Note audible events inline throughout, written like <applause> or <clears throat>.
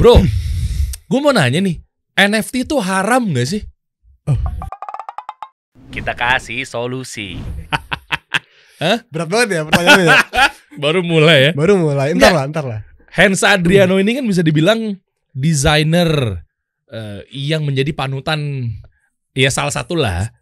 Bro, gue mau nanya nih, NFT itu haram gak sih? Oh. Kita kasih solusi. <laughs> Hah? Berat banget ya pertanyaannya. Ya? <laughs> Baru mulai ya? Baru mulai. Ntar lah, ntar lah. Hans Adriano ini kan bisa dibilang desainer uh, yang menjadi panutan ya salah satu lah.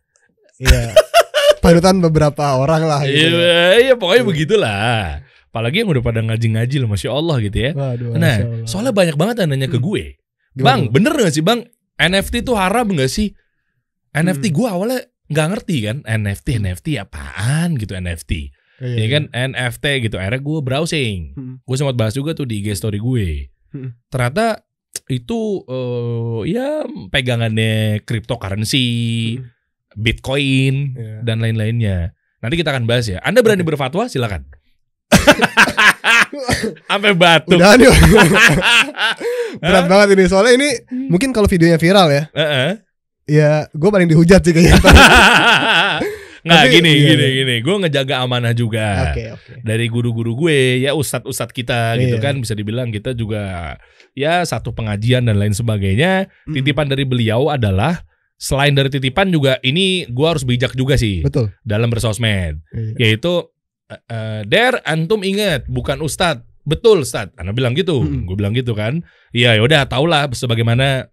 Iya. <laughs> panutan beberapa orang lah. Gitu. Iya, ya. iya pokoknya begitulah apalagi yang udah pada ngaji-ngaji loh masya Allah gitu ya Waduh, nah Allah. soalnya banyak banget yang nanya ke gue hmm. bang bener gak sih bang NFT tuh haram gak sih NFT hmm. gue awalnya nggak ngerti kan NFT NFT apaan gitu NFT Iya ya kan iya. NFT gitu. Akhirnya gue browsing. Hmm. Gue sempat bahas juga tuh di IG story gue. Hmm. Ternyata itu uh, ya pegangannya cryptocurrency, hmm. Bitcoin yeah. dan lain-lainnya. Nanti kita akan bahas ya. Anda berani okay. berfatwa silakan. Sampai batu. Udah nih. <laughs> Berat banget ini. Soalnya ini hmm. mungkin kalau videonya viral ya. Uh -uh. Ya, gue paling dihujat sih kayaknya. <laughs> Nggak Tapi, gini, iya, gini, iya. gini. Gue ngejaga amanah juga okay, okay. dari guru-guru gue, ya ustad-ustad kita, gitu iya. gitu kan bisa dibilang kita juga ya satu pengajian dan lain sebagainya. Mm. Titipan dari beliau adalah selain dari titipan juga ini gue harus bijak juga sih Betul. dalam bersosmed, iya. yaitu uh, Der, antum ingat, bukan ustad Betul ustad, Anak bilang gitu. Hmm. Gue bilang gitu kan. Iya yaudah taulah sebagaimana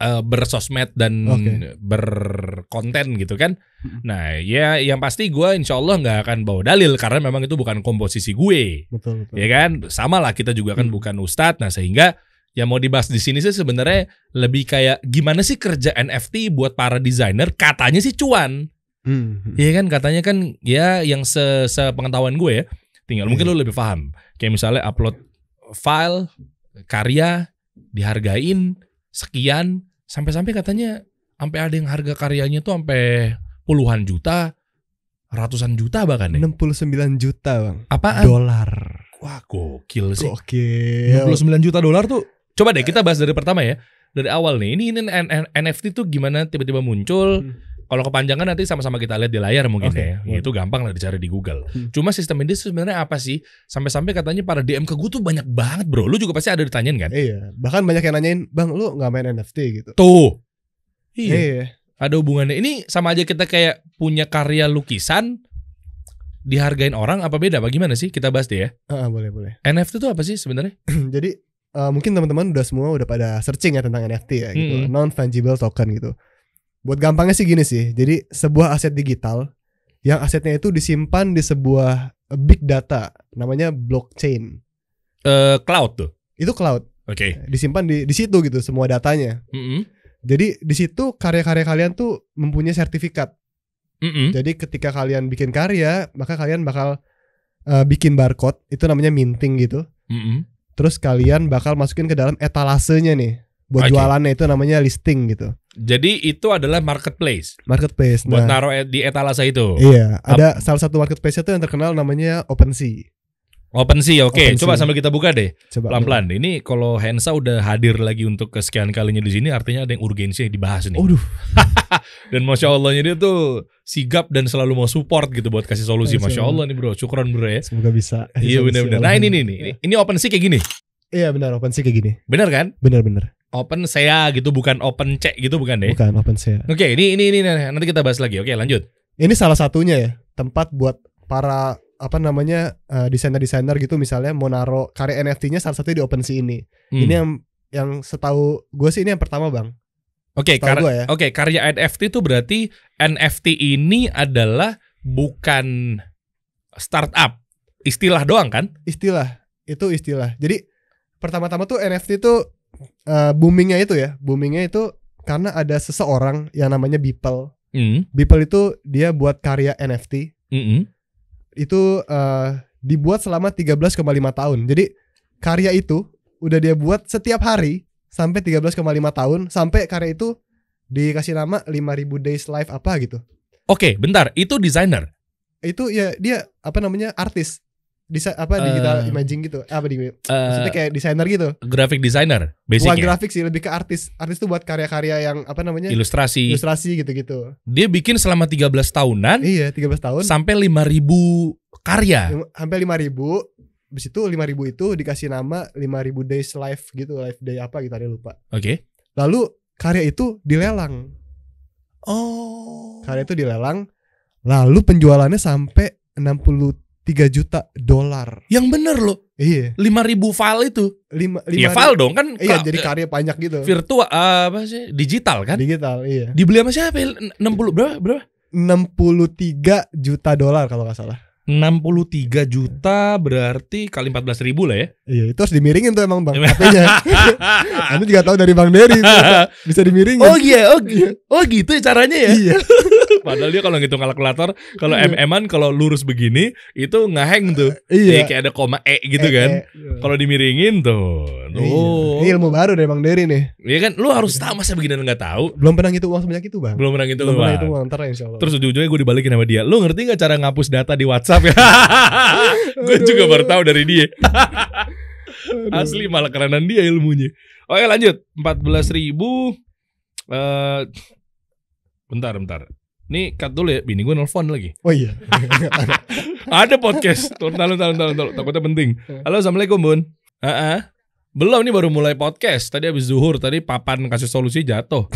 uh, bersosmed dan okay. berkonten gitu kan. Hmm. Nah ya yang pasti gue insya Allah nggak akan bawa dalil karena memang itu bukan komposisi gue. Betul, betul. Ya kan. Sama lah kita juga kan hmm. bukan ustad, Nah sehingga yang mau dibahas di sini sih sebenarnya lebih kayak gimana sih kerja NFT buat para desainer katanya sih cuan Hmm, hmm. Iya kan katanya kan ya yang se, sepengetahuan gue ya tinggal hmm. mungkin iya. lo lebih paham. Kayak misalnya upload file karya dihargain sekian sampai-sampai katanya sampai ada yang harga karyanya tuh sampai puluhan juta, ratusan juta bahkan ya. 69 juta, Bang. Apaan? Dolar. Wah, gokil sih. Gokil. 69 juta dolar tuh. Coba deh kita bahas dari pertama ya. Dari awal nih. Ini ini NFT tuh gimana tiba-tiba muncul? Hmm kalau kepanjangan nanti sama-sama kita lihat di layar mungkin okay. ya. Iya. Itu gampang lah dicari di Google. Hmm. Cuma sistem ini sebenarnya apa sih? Sampai-sampai katanya para DM ke gue tuh banyak banget bro. Lu juga pasti ada ditanyain kan? Iya. Bahkan banyak yang nanyain, bang lu nggak main NFT gitu. Tuh. Iya. iya. Ada hubungannya. Ini sama aja kita kayak punya karya lukisan dihargain orang apa beda? Bagaimana sih? Kita bahas deh ya. Uh, boleh boleh. NFT tuh apa sih sebenarnya? <clears throat> Jadi uh, mungkin teman-teman udah semua udah pada searching ya tentang NFT ya gitu, hmm. non fungible token gitu. Buat gampangnya sih gini sih. Jadi sebuah aset digital yang asetnya itu disimpan di sebuah big data namanya blockchain. Uh, cloud tuh. Itu cloud. Oke. Okay. Disimpan di di situ gitu semua datanya. Mm -hmm. Jadi di situ karya-karya kalian tuh mempunyai sertifikat. Mm -hmm. Jadi ketika kalian bikin karya, maka kalian bakal uh, bikin barcode, itu namanya minting gitu. Mm -hmm. Terus kalian bakal masukin ke dalam etalasenya nih buat okay. jualannya itu namanya listing gitu. Jadi itu adalah marketplace. Marketplace. Buat nah, naruh e, di etalase itu. Iya, ada Ap salah satu marketplace itu yang terkenal namanya OpenSea. OpenSea, oke. Okay. Open Coba sambil kita buka deh. Pelan-pelan. Ini kalau Hensa udah hadir lagi untuk kesekian kalinya di sini, artinya ada yang urgensi yang dibahas nih. Aduh. <laughs> dan masya Allahnya dia tuh sigap dan selalu mau support gitu buat kasih solusi. Masya Allah nih bro, syukuran bro ya. Semoga bisa. Iya benar-benar. Nah ini nih, ini, ini iya. OpenSea kayak gini. Iya benar, OpenSea kayak gini. Kan? Benar kan? Benar-benar. Open saya gitu bukan Open check gitu bukan deh. Bukan Open saya. Oke, okay, ini ini ini nanti kita bahas lagi. Oke, okay, lanjut. Ini salah satunya ya, tempat buat para apa namanya uh, desainer-desainer gitu misalnya mau naro karya NFT-nya salah satunya di Open OpenSea ini. Hmm. Ini yang yang setahu gue sih ini yang pertama, Bang. Oke, okay, karya ya. Oke, okay, karya NFT itu berarti NFT ini adalah bukan startup. Istilah doang kan? Istilah. Itu istilah. Jadi pertama-tama tuh NFT tuh uh, boomingnya itu ya, boomingnya itu karena ada seseorang yang namanya Beeple. Mm. Beeple itu dia buat karya NFT. Mm -hmm. Itu uh, dibuat selama 13,5 tahun. Jadi karya itu udah dia buat setiap hari sampai 13,5 tahun sampai karya itu dikasih nama 5000 days life apa gitu. Oke, okay, bentar. Itu desainer. Itu ya dia apa namanya? artis. Desa apa uh, digital eh, imaging gitu apa di uh, maksudnya kayak desainer gitu graphic designer basicnya bukan grafik sih lebih ke artis artis tuh buat karya-karya yang apa namanya ilustrasi ilustrasi gitu-gitu dia bikin selama 13 tahunan iya tiga belas tahun sampai ribu karya sampai ribu Habis itu ribu itu dikasih nama lima ribu days life gitu, life day apa gitu ada lupa. Oke. Okay. Lalu karya itu dilelang. Oh. Karya itu dilelang. Lalu penjualannya sampai puluh 3 juta dolar. Yang bener loh. Iya. 5 ribu file itu. 5 5 Iya, file dong kan. Iya, jadi karya banyak gitu. Virtual eh, apa sih? Digital kan? Digital, iya. Dibeli sama siapa? 60 ya? berapa? Berapa? 63 juta dolar kalau nggak salah. 63 juta berarti kali 14 ribu lah ya. Iya, itu harus dimiringin tuh emang Bang <laughs> hp <laughs> Anda juga tahu dari Bang Dery. <laughs> Bisa dimiringin. Oh iya, oh, oh gitu ya caranya ya. Iya. Padahal dia kalau ngitung kalkulator, kalau mm. Iya. mm-an kalau lurus begini itu ngeheng tuh. Iya. kayak ada koma e gitu e, e. kan. E, iya. Kalau dimiringin tuh. Tuh. Iya. ilmu baru deh Bang Deri nih. Iya kan? Lu harus tahu masa begini nggak tahu. Belum pernah gitu uang sebanyak itu, Bang. Belum pernah gitu Belum itu uang ntar insyaallah. Terus ujung-ujungnya gue dibalikin sama dia. Lu ngerti nggak cara ngapus data di WhatsApp ya? <laughs> <laughs> gue juga baru tahu dari dia. Asli malah kerenan dia ilmunya. Oke lanjut 14 ribu. Uh, bentar bentar. Nih cut dulu ya, bini gue nelfon lagi. Oh iya. <laughs> Ada podcast. Turun talun talun talun Takutnya penting. Halo, assalamualaikum bun. Uh -uh. Belum nih baru mulai podcast. Tadi habis zuhur, tadi papan kasih solusi jatuh.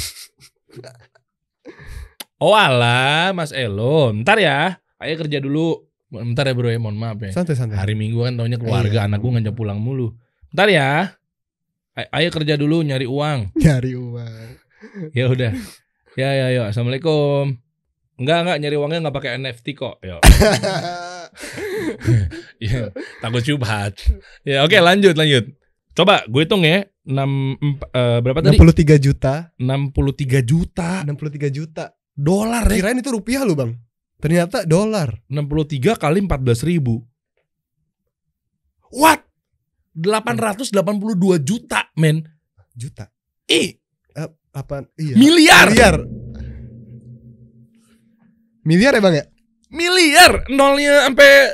oh alah, Mas Elo. Ntar ya, ayo kerja dulu. Ntar ya bro ya, mohon maaf ya. Santai santai. Hari Minggu kan taunya iya. keluarga, Ayah. anak gue ngajak pulang mulu. Ntar ya, ayo kerja dulu nyari uang. Nyari uang. ya udah. Ya ya ya, assalamualaikum. Enggak, enggak nyari uangnya enggak pakai NFT kok. Yo. <laughs> ya, takut cubat. Ya, oke okay, lanjut lanjut. Coba gue hitung ya. 6 uh, eh, berapa tadi? 63 juta. 63 juta. 63 juta. Dolar ya. Kirain itu rupiah lo, Bang. Ternyata dolar. 63 kali 14 ribu. What? 882 juta, men. Juta. Ih. Uh, eh, apa iya. Miliar. Miliar. Miliar ya bang ya? Miliar, nolnya sampai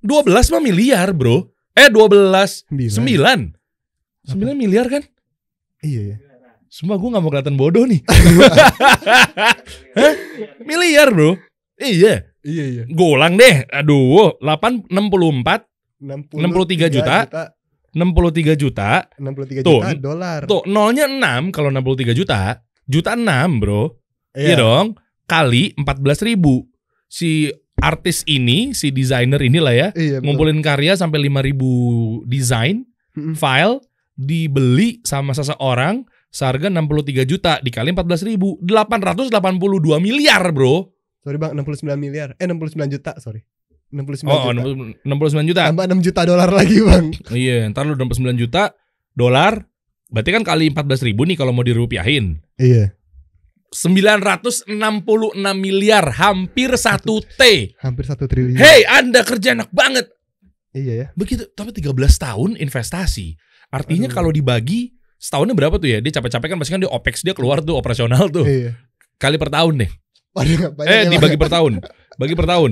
12 mah miliar bro. Eh 12, 9. 9, 9 miliar kan? Iya ya. Sumpah gue gak mau kelihatan bodoh nih. <laughs> Miliar bro. Iya. Iya iya. Gue ulang deh. Aduh, 8 64 63 juta. juta. 63 juta. 63 tuh, juta dolar. Tuh, nolnya 6 kalau 63 juta. Juta 6, Bro. Iya, iya dong kali 14 ribu si artis ini si desainer inilah ya iya, ngumpulin karya sampai 5000 desain mm-hmm. file dibeli sama seseorang seharga 63 juta dikali 14 ribu 882 miliar bro sorry bang 69 miliar eh 69 juta sorry 69 oh, juta. 69 juta. Tambah 6 juta dolar lagi, Bang. Iya, ntar lu 69 juta dolar Berarti kan kali 14 ribu nih kalau mau dirupiahin. Iya. 966 miliar, hampir 1 T. Hampir 1 triliun. hei Anda kerja enak banget. Iya ya. Begitu, tapi 13 tahun investasi. Artinya kalau dibagi setahunnya berapa tuh ya? Dia capek-capek kan pasti kan dia OPEX dia keluar tuh operasional tuh. Iya. Kali per tahun deh. Waduh, eh, ya, dibagi banget. per tahun. Bagi per tahun.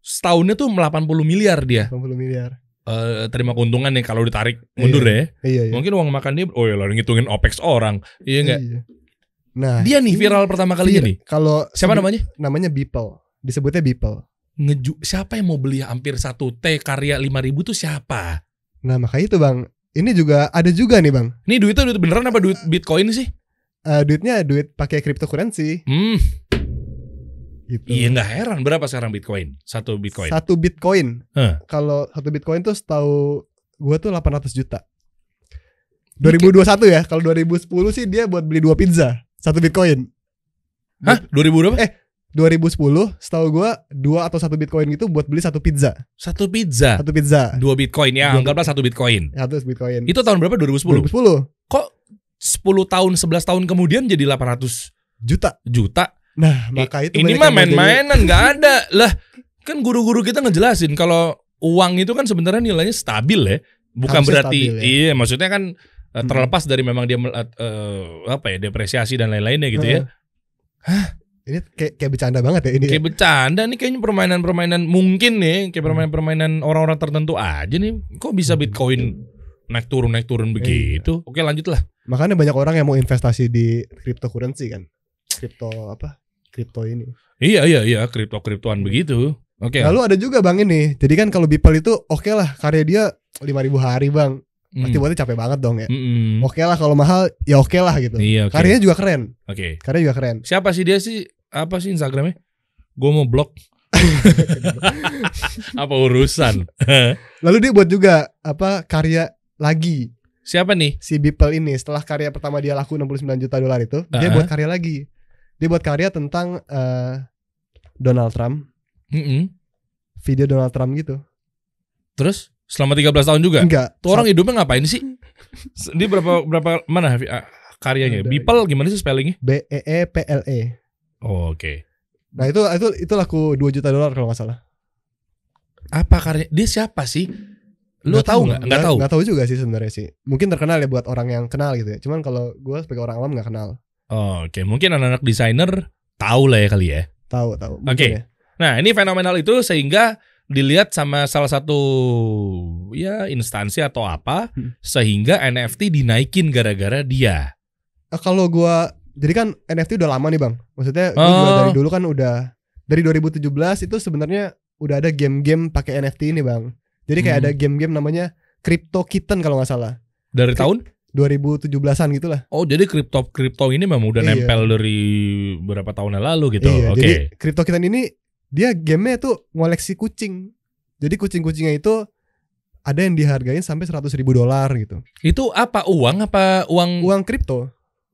Setahunnya tuh 80 miliar dia. 80 miliar uh, terima keuntungan nih kalau ditarik iya. mundur iya, ya. Iya, iya. Mungkin uang makan dia oh ya lo ngitungin OPEX orang. Iya enggak? Iya. Nah, dia nih viral pertama kali ini. Kalau siapa namanya? Namanya Beeple. Disebutnya Beeple. Ngeju siapa yang mau beli hampir satu T karya 5000 tuh siapa? Nah, makanya itu, Bang. Ini juga ada juga nih, Bang. Ini duitnya duit beneran apa duit Bitcoin sih? Uh, duitnya duit pakai cryptocurrency. Hmm. Gitu. Iya nggak heran berapa sekarang Bitcoin? Satu Bitcoin. Satu Bitcoin. Huh. Kalau satu Bitcoin tuh setahu gue tuh 800 juta. 2021 ya. Kalau 2010 sih dia buat beli dua pizza. Satu Bitcoin. Hah? ribu berapa? Eh, sepuluh, setahu gua dua atau satu bitcoin itu buat beli satu pizza. Satu pizza. Satu pizza. Dua bitcoin ya, dua. anggaplah satu bitcoin. Ya, satu bitcoin. Itu tahun berapa? dua ribu 2010. sepuluh, Kok sepuluh tahun sebelas tahun kemudian jadi delapan ratus juta. Juta. Nah, maka itu ini mah main-mainan nggak ada. Lah, kan guru-guru kita ngejelasin kalau uang itu kan sebenarnya nilainya stabil ya. Bukan Harusnya berarti stabil, ya. iya, maksudnya kan uh, terlepas dari memang dia uh, apa ya depresiasi dan lain-lainnya gitu ya. Hah? Ini kayak, kayak bercanda banget ya ini. Ya? Kayak ya? bercanda nih kayaknya permainan-permainan mungkin nih kayak hmm. permainan-permainan orang-orang tertentu aja nih. Kok bisa hmm. Bitcoin naik turun naik turun iya. begitu? Iya. Oke, lanjutlah. Makanya banyak orang yang mau investasi di cryptocurrency kan. Kripto apa? Kripto ini. Iya iya iya, kripto-kriptoan begitu. Oke. Okay. Lalu ada juga Bang ini. Jadi kan kalau Bipel itu oke okay lah karya dia lima ribu hari Bang. Hmm. Pasti buatnya capek banget dong ya. Mm-mm. Oke okay lah kalau mahal ya oke okay lah gitu. Iya, okay. Karyanya juga keren. Oke. Okay. Karyanya juga keren. Siapa sih dia sih? Apa sih Instagramnya? Gue mau blog. <laughs> apa urusan? <laughs> Lalu dia buat juga apa karya lagi. Siapa nih? Si Beeple ini setelah karya pertama dia laku 69 juta dolar itu, uh-huh. dia buat karya lagi. Dia buat karya tentang uh, Donald Trump. mm -hmm. Video Donald Trump gitu. Terus? Selama 13 tahun juga? Enggak. Tuh orang hidupnya ngapain sih? <laughs> Dia berapa berapa mana ah, karyanya? Bipel gimana sih spellingnya? B E E P L E. Oh, Oke. Okay. Nah itu itu itu laku 2 juta dolar kalau nggak salah. Apa karyanya? Dia siapa sih? Lo gak tahu nggak? Nggak tahu. Nggak tahu juga sih sebenarnya sih. Mungkin terkenal ya buat orang yang kenal gitu ya. Cuman kalau gue sebagai orang awam nggak kenal. Oh, Oke, okay. mungkin anak-anak desainer tahu lah ya kali ya. Tahu tahu. Oke. Okay. Ya. Nah ini fenomenal itu sehingga dilihat sama salah satu ya instansi atau apa hmm. sehingga NFT dinaikin gara-gara dia. Eh, kalau gua jadi kan NFT udah lama nih bang, maksudnya uh. gua oh. dari dulu kan udah dari 2017 itu sebenarnya udah ada game-game pakai NFT ini bang. Jadi kayak hmm. ada game-game namanya Crypto Kitten kalau nggak salah. Dari Kri tahun? 2017-an gitu lah. Oh, jadi kripto kripto ini memang udah iya. nempel dari berapa tahun yang lalu gitu. Iya, okay. Jadi kripto Kitten ini dia game tuh ngoleksi kucing jadi kucing-kucingnya itu ada yang dihargain sampai seratus ribu dolar gitu itu apa uang apa uang uang kripto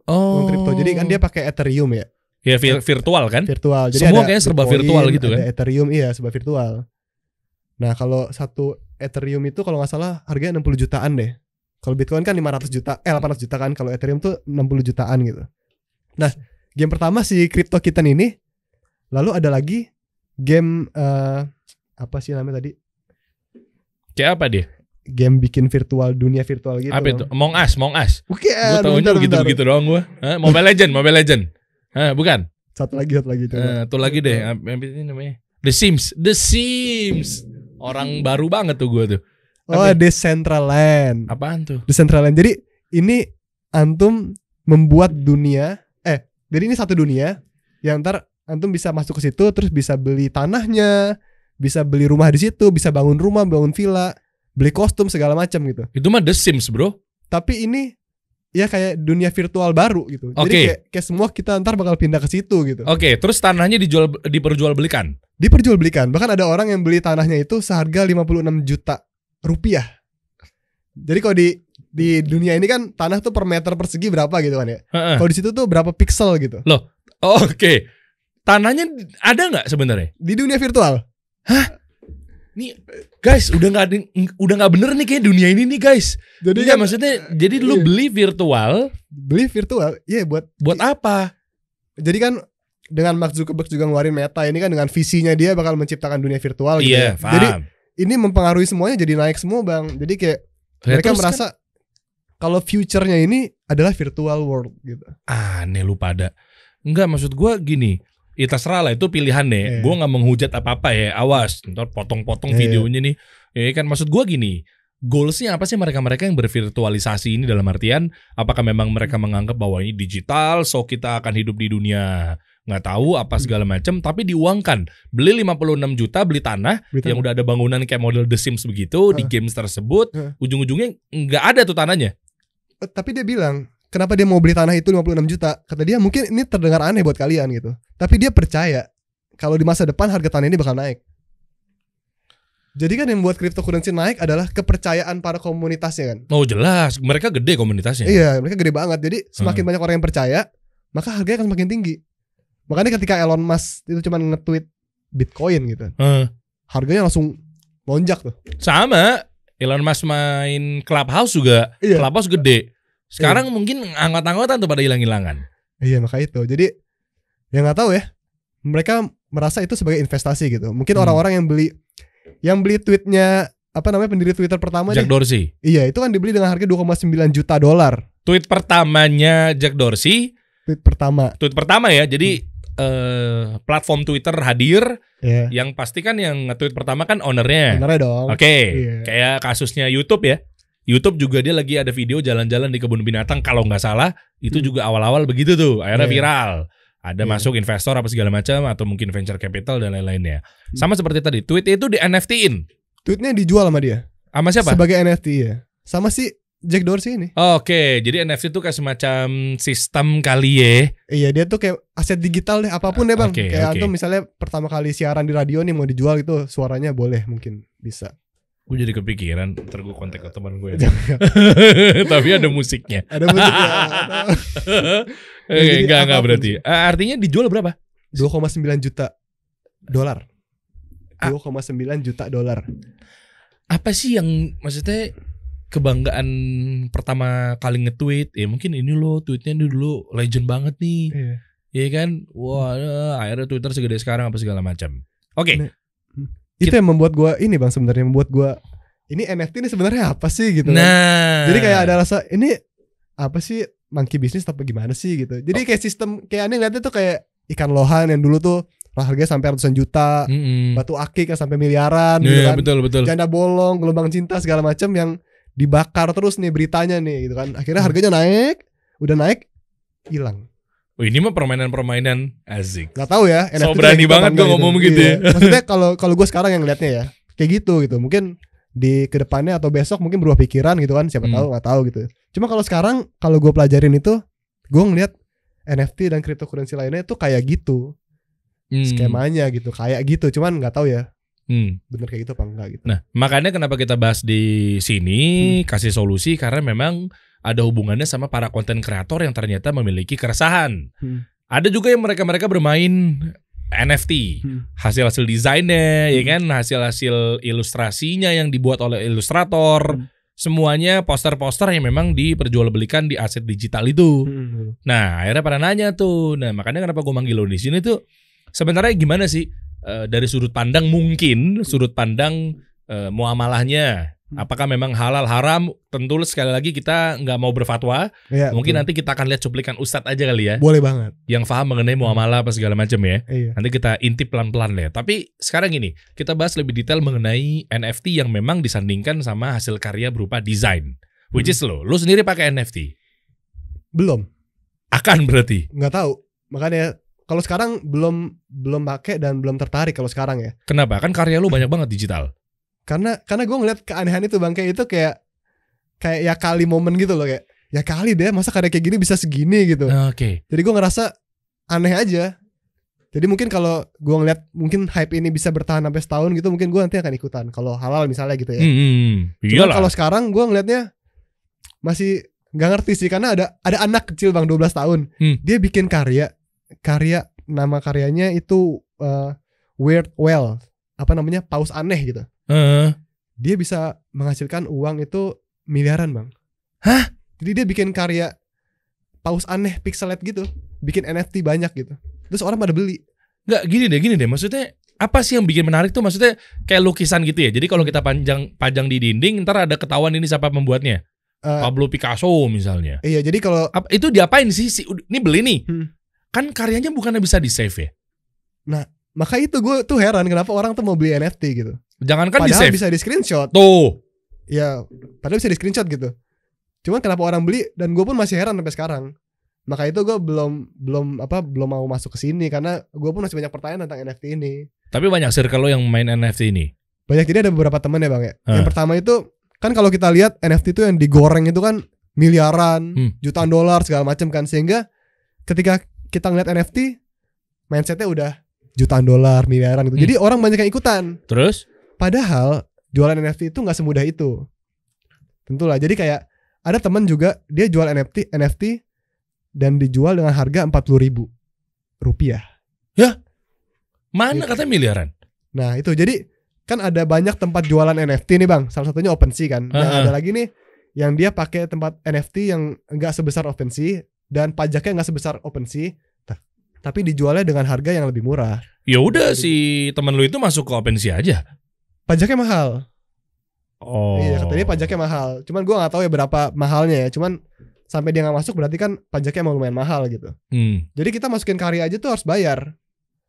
oh uang kripto jadi kan dia pakai ethereum ya ya vir virtual kan virtual jadi semua kayaknya serba Bitcoin, virtual gitu ada kan? ethereum iya serba virtual nah kalau satu ethereum itu kalau nggak salah harganya 60 jutaan deh kalau bitcoin kan 500 juta eh 800 juta kan kalau ethereum tuh 60 jutaan gitu nah game pertama si crypto kitten ini lalu ada lagi game uh, apa sih namanya tadi? Kayak apa dia? Game bikin virtual dunia virtual gitu. Apa itu? Among Us, Among Us. Bukan. Gue tahunya begitu begitu doang gue. Mobile Legend, Mobile Legend. Hah, bukan? Satu lagi, satu lagi. tuh. Eh, uh, satu lagi deh. Apa ini namanya? The Sims, The Sims. Orang baru banget tuh gue tuh. Oh, The ya? Central Land. Apaan tuh? The Central Land. Jadi ini antum membuat dunia eh jadi ini satu dunia yang ntar antum bisa masuk ke situ terus bisa beli tanahnya bisa beli rumah di situ bisa bangun rumah bangun villa beli kostum segala macam gitu itu mah The Sims bro tapi ini ya kayak dunia virtual baru gitu. Okay. Jadi kayak, kayak semua kita ntar bakal pindah ke situ gitu. Oke, okay, terus tanahnya dijual diperjualbelikan. Diperjualbelikan. Bahkan ada orang yang beli tanahnya itu seharga 56 juta rupiah. Jadi kalau di di dunia ini kan tanah tuh per meter persegi berapa gitu kan ya. Kalau di situ tuh berapa pixel gitu. Loh. Oke. Okay tanahnya ada nggak sebenarnya? Di dunia virtual. Hah? Nih guys, udah nggak udah nggak bener nih kayak dunia ini nih guys. Jadi iya, kan, maksudnya eh, jadi iya. lu beli virtual, beli virtual, iya yeah, buat buat apa? Jadi kan dengan Mark Zuckerberg juga ngeluarin Meta ini kan dengan visinya dia bakal menciptakan dunia virtual gitu Iya, yeah, ya. Jadi ini mempengaruhi semuanya jadi naik semua bang. Jadi kayak Retus mereka kan merasa kalau future-nya ini adalah virtual world gitu. Aneh lu pada. Enggak maksud gua gini, Ya terserah lah itu pilihan deh. Yeah. Gue nggak menghujat apa-apa ya. Awas, ntar potong-potong yeah. videonya nih. Ya kan maksud gue gini, goalsnya apa sih mereka-mereka yang bervirtualisasi ini dalam artian apakah memang mereka hmm. menganggap bahwa ini digital, so kita akan hidup di dunia Gak tahu apa hmm. segala macam tapi diuangkan beli 56 juta beli tanah, beli tanah yang udah ada bangunan kayak model The Sims begitu uh, di games tersebut uh, ujung-ujungnya nggak ada tuh tanahnya eh, tapi dia bilang kenapa dia mau beli tanah itu 56 juta? Kata dia mungkin ini terdengar aneh buat kalian gitu. Tapi dia percaya kalau di masa depan harga tanah ini bakal naik. Jadi kan yang membuat cryptocurrency naik adalah kepercayaan para komunitasnya kan. Oh jelas, mereka gede komunitasnya. Iya, mereka gede banget. Jadi hmm. semakin hmm. banyak orang yang percaya, maka harganya akan semakin tinggi. Makanya ketika Elon Musk itu cuma nge-tweet Bitcoin gitu. Hmm. Harganya langsung lonjak tuh. Sama, Elon Musk main Clubhouse juga. Iya. Clubhouse gede sekarang iya. mungkin anggota-anggota tuh pada hilang-hilangan. Iya maka itu. Jadi yang nggak tahu ya. Mereka merasa itu sebagai investasi gitu. Mungkin hmm. orang-orang yang beli yang beli tweetnya apa namanya pendiri Twitter pertama Jack nih. Dorsey. Iya, itu kan dibeli dengan harga 2,9 juta dolar. Tweet pertamanya Jack Dorsey. Tweet pertama. Tweet pertama ya. Jadi hmm. eh, platform Twitter hadir. Yeah. Yang pasti kan yang tweet pertama kan ownernya. Ownernya Oke. Okay. Iya. Yeah. Kayak kasusnya YouTube ya. YouTube juga dia lagi ada video jalan-jalan di kebun binatang kalau nggak salah itu hmm. juga awal-awal begitu tuh akhirnya yeah. viral ada yeah. masuk investor apa segala macam atau mungkin venture capital dan lain-lainnya hmm. sama seperti tadi tweet itu di NFT-in tweetnya dijual sama dia sama siapa sebagai NFT ya sama si Jack Dorsey ini. Oke, okay, jadi NFT itu kayak semacam sistem kali ya. Iya, dia tuh kayak aset digital deh, apapun deh bang. Okay, kayak okay. misalnya pertama kali siaran di radio nih mau dijual itu suaranya boleh mungkin bisa. Gue jadi kepikiran, ntar gue kontak ke teman gue. Ya. <laughs> Tapi ada musiknya. Ada musiknya. <laughs> enggak enggak berarti. artinya dijual berapa? 2,9 juta dolar. 2,9 juta dolar. Apa sih yang maksudnya kebanggaan pertama kali nge-tweet ya mungkin ini loh tweetnya ini dulu legend banget nih iya. ya kan wah akhirnya Twitter segede sekarang apa segala macam oke okay itu yang membuat gue ini bang sebenarnya membuat gue ini NFT ini sebenarnya apa sih gitu kan. nah kan? jadi kayak ada rasa ini apa sih monkey bisnis tapi gimana sih gitu jadi kayak sistem kayak aneh lihatnya tuh kayak ikan lohan yang dulu tuh harganya sampai ratusan juta, mm -hmm. batu akik sampai miliaran, yeah, gitu kan. betul, betul. janda bolong, gelombang cinta segala macam yang dibakar terus nih beritanya nih gitu kan. Akhirnya hmm. harganya naik, udah naik, hilang. Oh, ini mah permainan-permainan asik. Gak tau ya. NFT so berani banget gue gitu. ngomong gitu, ya. Iya. Maksudnya kalau kalau gue sekarang yang liatnya ya kayak gitu gitu. Mungkin di kedepannya atau besok mungkin berubah pikiran gitu kan. Siapa hmm. tahu nggak tahu gitu. Cuma kalau sekarang kalau gue pelajarin itu, gue ngeliat NFT dan cryptocurrency lainnya itu kayak gitu hmm. skemanya gitu, kayak gitu. Cuman nggak tahu ya. Hmm. Bener kayak gitu apa enggak gitu. Nah makanya kenapa kita bahas di sini hmm. kasih solusi karena memang ada hubungannya sama para konten kreator yang ternyata memiliki keresahan. Hmm. Ada juga yang mereka-mereka bermain NFT, hmm. hasil-hasil desainnya, ya hmm. ya kan, hasil-hasil ilustrasinya yang dibuat oleh ilustrator, hmm. semuanya poster-poster yang memang diperjualbelikan di aset digital itu. Hmm. Nah, akhirnya pada nanya tuh, nah makanya kenapa gue manggil lo di sini tuh, sebenarnya gimana sih e, dari sudut pandang mungkin, sudut pandang e, muamalahnya, Hmm. Apakah memang halal haram? Tentu sekali lagi kita nggak mau berfatwa. Ya, Mungkin betul. nanti kita akan lihat cuplikan ustadz aja kali ya. Boleh banget. Yang paham mengenai muamalah hmm. apa segala macam ya. Iya. Nanti kita intip pelan-pelan ya. Tapi sekarang ini kita bahas lebih detail mengenai NFT yang memang disandingkan sama hasil karya berupa desain. Which hmm. is lo, lo sendiri pakai NFT? Belum. Akan berarti? Nggak tahu. Makanya kalau sekarang belum belum pakai dan belum tertarik kalau sekarang ya. Kenapa? Kan karya lu banyak banget digital karena karena gue ngeliat keanehan itu bang kayak itu kayak kayak ya kali momen gitu loh kayak ya kali deh masa karya kayak gini bisa segini gitu oke okay. jadi gue ngerasa aneh aja jadi mungkin kalau gue ngeliat mungkin hype ini bisa bertahan sampai setahun gitu mungkin gue nanti akan ikutan kalau halal misalnya gitu ya hmm, hmm, hmm. Cuma kalau sekarang gue ngeliatnya masih nggak ngerti sih karena ada ada anak kecil bang 12 tahun hmm. dia bikin karya karya nama karyanya itu uh, weird well apa namanya paus aneh gitu uh. dia bisa menghasilkan uang itu miliaran bang hah jadi dia bikin karya paus aneh pixelat gitu bikin NFT banyak gitu terus orang pada beli nggak gini deh gini deh maksudnya apa sih yang bikin menarik tuh maksudnya kayak lukisan gitu ya jadi kalau kita panjang panjang di dinding ntar ada ketahuan ini siapa membuatnya. uh, eh, Pablo Picasso misalnya iya jadi kalau itu diapain sih si, ini beli nih hmm. kan karyanya bukannya bisa di save ya nah maka itu gue tuh heran kenapa orang tuh mau beli NFT gitu jangan kan di save. bisa di screenshot. Tuh. Ya, padahal bisa di screenshot gitu. Cuman kenapa orang beli dan gue pun masih heran sampai sekarang. Maka itu gue belum belum apa belum mau masuk ke sini karena gue pun masih banyak pertanyaan tentang NFT ini. Tapi banyak circle kalau yang main NFT ini. Banyak jadi ada beberapa temen ya bang ya. Uh. Yang pertama itu kan kalau kita lihat NFT itu yang digoreng itu kan miliaran, hmm. jutaan dolar segala macam kan sehingga ketika kita ngeliat NFT mindsetnya udah jutaan dolar miliaran gitu. Hmm. Jadi orang banyak yang ikutan. Terus? Padahal jualan NFT itu nggak semudah itu. Tentulah. Jadi kayak ada teman juga dia jual NFT NFT dan dijual dengan harga empat puluh ribu rupiah. Ya? Mana gitu. katanya miliaran? Nah itu jadi kan ada banyak tempat jualan NFT nih bang. Salah satunya OpenSea kan. Nah uh -huh. ada lagi nih yang dia pakai tempat NFT yang nggak sebesar OpenSea dan pajaknya nggak sebesar OpenSea tapi dijualnya dengan harga yang lebih murah. Ya udah si teman lu itu masuk ke OpenSea aja pajaknya mahal. Oh. Iya, katanya pajaknya mahal. Cuman gua nggak tahu ya berapa mahalnya ya. Cuman sampai dia nggak masuk berarti kan pajaknya emang lumayan mahal gitu. Hmm. Jadi kita masukin karya aja tuh harus bayar.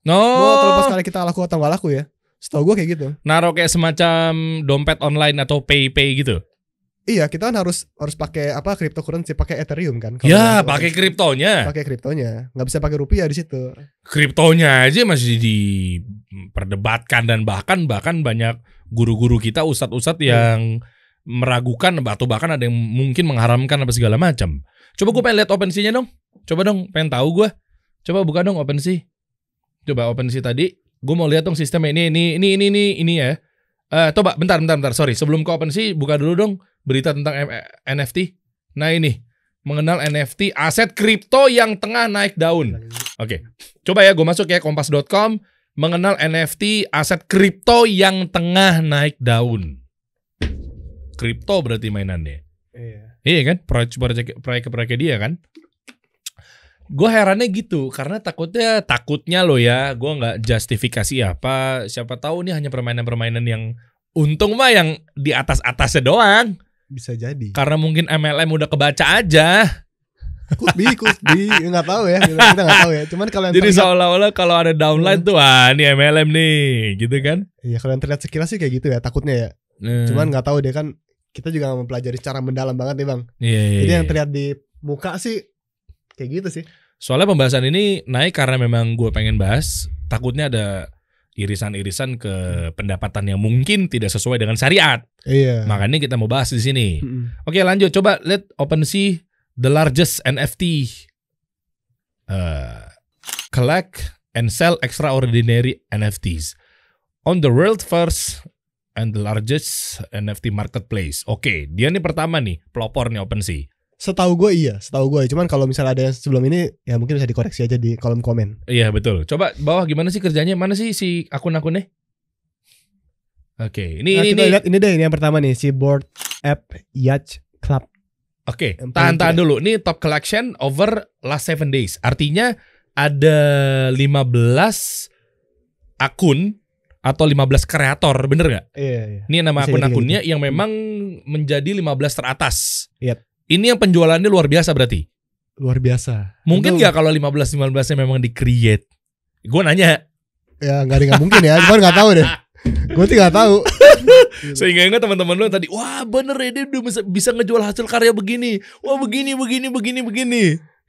No. Gua terlepas kali kita laku atau nggak laku ya. Setahu gue kayak gitu. Naro kayak semacam dompet online atau PayPay gitu. Iya, kita kan harus harus pakai apa sih pakai Ethereum kan. Ya, pakai kriptonya. Pakai kriptonya. Nggak bisa pakai rupiah di situ. Kriptonya aja masih di perdebatkan dan bahkan bahkan banyak guru-guru kita ustadz-ustadz iya. yang meragukan atau bahkan ada yang mungkin mengharamkan apa segala macam. Coba gue pengen lihat opensinya dong. Coba dong, pengen tahu gue. Coba buka dong opensi. Coba opensi tadi. Gue mau lihat dong sistemnya ini ini ini ini ini ini ya. Eh uh, coba bentar bentar bentar. Sorry, sebelum ke opensi, buka dulu dong berita tentang eh, NFT. Nah ini mengenal NFT aset kripto yang tengah naik daun. Oke, okay. coba ya gue masuk ya kompas.com mengenal NFT aset kripto yang tengah naik daun. Kripto berarti mainannya. Iya. Iya kan? Proyek-proyek proyek dia kan. Gue herannya gitu karena takutnya takutnya lo ya, gue nggak justifikasi apa. Siapa tahu ini hanya permainan-permainan yang untung mah yang di atas atasnya doang. Bisa jadi. Karena mungkin MLM udah kebaca aja could be, could be, nggak tahu ya, kita nggak tahu ya. Cuman kalau jadi seolah-olah kalau ada downline hmm. tuh ah ini MLM nih, gitu kan? Iya, kalau yang terlihat sekilas sih kayak gitu ya, takutnya ya. Hmm. Cuman nggak tahu deh kan, kita juga nggak mempelajari cara mendalam banget nih bang. Iya. Yeah, jadi yeah. yang iya. terlihat di muka sih kayak gitu sih. Soalnya pembahasan ini naik karena memang gue pengen bahas, takutnya ada irisan-irisan ke pendapatan yang mungkin tidak sesuai dengan syariat. Iya. Makanya kita mau bahas di sini. Mm-hmm. Oke, lanjut coba lihat OpenSea the largest NFT uh, collect and sell extraordinary NFTs on the world first and the largest NFT marketplace. Oke, okay, dia nih pertama nih pelopor nih OpenSea. Setahu gue iya, setahu gue. Cuman kalau misalnya ada yang sebelum ini ya mungkin bisa dikoreksi aja di kolom komen. Iya betul. Coba bawah gimana sih kerjanya? Mana sih si akun-akunnya? Oke, okay. ini nah, ini ini. lihat ini deh ini yang pertama nih si board app Yacht Club Oke, okay, tahan-tahan dulu. Ini top collection over last seven days. Artinya ada 15 akun atau 15 kreator, bener nggak? Iya, iya. Ini nama akun-akunnya gitu. yang hmm. memang menjadi 15 teratas. Iya. Ini yang penjualannya luar biasa berarti? Luar biasa. Mungkin nggak kalau 15 lima nya memang di-create? Gue nanya. Ya nggak ada nggak mungkin ya, gue nggak tahu deh. <laughs> Gue sih nggak tahu. Gitu. Sehingga ingat teman-teman lu tadi, wah bener ya dia udah bisa, ngejual hasil karya begini. Wah begini, begini, begini, begini.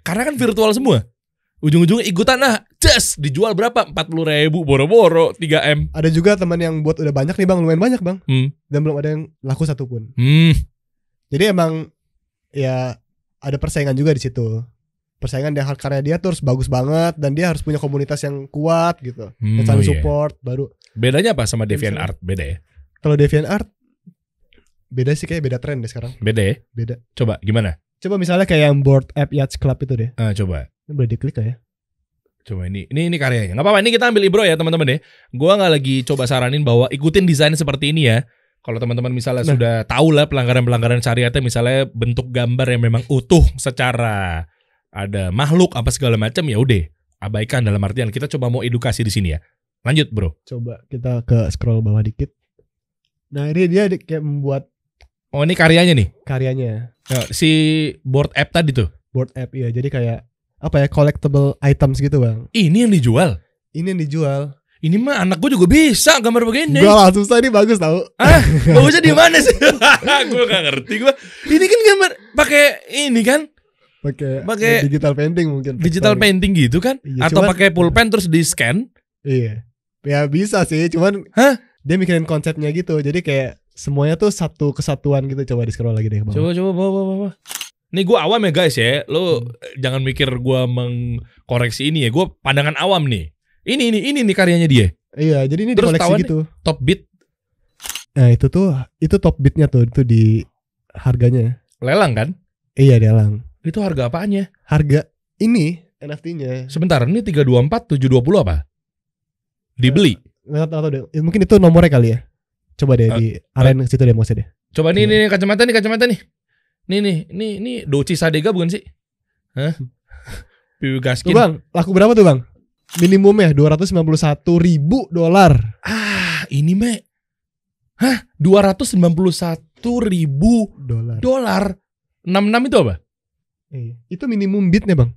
Karena kan virtual semua. Ujung-ujungnya ikutan nah, just dijual berapa? empat puluh ribu, boro-boro, 3M. Ada juga teman yang buat udah banyak nih bang, lumayan banyak bang. Hmm. Dan belum ada yang laku satupun. Hmm. Jadi emang ya ada persaingan juga di situ. Persaingan dia hal karya dia terus bagus banget dan dia harus punya komunitas yang kuat gitu. Hmm, yang saling oh iya. support yeah. baru. Bedanya apa sama Deviant Art? Beda ya? Kalau Deviant Art beda sih kayak beda tren deh sekarang. Beda ya? Beda. Coba gimana? Coba misalnya kayak yang board app Yacht Club itu deh. Ah, coba. Ini boleh diklik ya? Coba ini, ini ini karyanya. Gak apa-apa, ini kita ambil ibro ya teman-teman deh. Ya. Gua nggak lagi coba saranin bahwa ikutin desain seperti ini ya. Kalau teman-teman misalnya nah. sudah tahu lah pelanggaran-pelanggaran syariatnya misalnya bentuk gambar yang memang utuh secara ada makhluk apa segala macam ya udah abaikan dalam artian kita coba mau edukasi di sini ya. Lanjut, Bro. Coba kita ke scroll bawah dikit. Nah ini dia kayak membuat Oh ini karyanya nih? Karyanya. Ya, si board app tadi tuh? Board app iya. Jadi kayak apa ya collectible items gitu bang? Ini yang dijual? Ini yang dijual. Ini mah anak gue juga bisa gambar begini. Gue lah susah ini bagus tau. Ah, bagusnya di mana sih? <laughs> gue gak ngerti gue. Ini kan gambar pakai ini kan? Pakai pakai digital painting mungkin. Digital painting gitu kan? Iya, Atau pakai pulpen terus di scan? Iya. Ya bisa sih, cuman. Hah? dia mikirin konsepnya gitu jadi kayak semuanya tuh satu kesatuan gitu coba di scroll lagi deh coba bawah. coba coba bawa bawa bawa ini gue awam ya guys ya lo hmm. jangan mikir gue mengkoreksi ini ya gue pandangan awam nih ini ini ini nih karyanya dia iya jadi ini Terus gitu top beat nah itu tuh itu top beatnya tuh itu di harganya lelang kan iya lelang itu harga apaannya harga ini NFT-nya sebentar ini tiga dua empat tujuh dua puluh apa dibeli nggak tahu deh mungkin itu nomornya kali ya coba deh uh, di eh. aren uh, situ deh maksudnya deh coba nih nih kacamata nih kacamata nih nih nih nih nih doci sadega bukan sih Hah? Hmm. <laughs> Piwi Gaskin. Tuh bang, laku berapa tuh bang? Minimumnya satu ribu dolar. Ah, ini me. Hah? dua ratus sembilan puluh satu ribu dolar. Dolar. enam enam itu apa? Eh, itu minimum bitnya bang.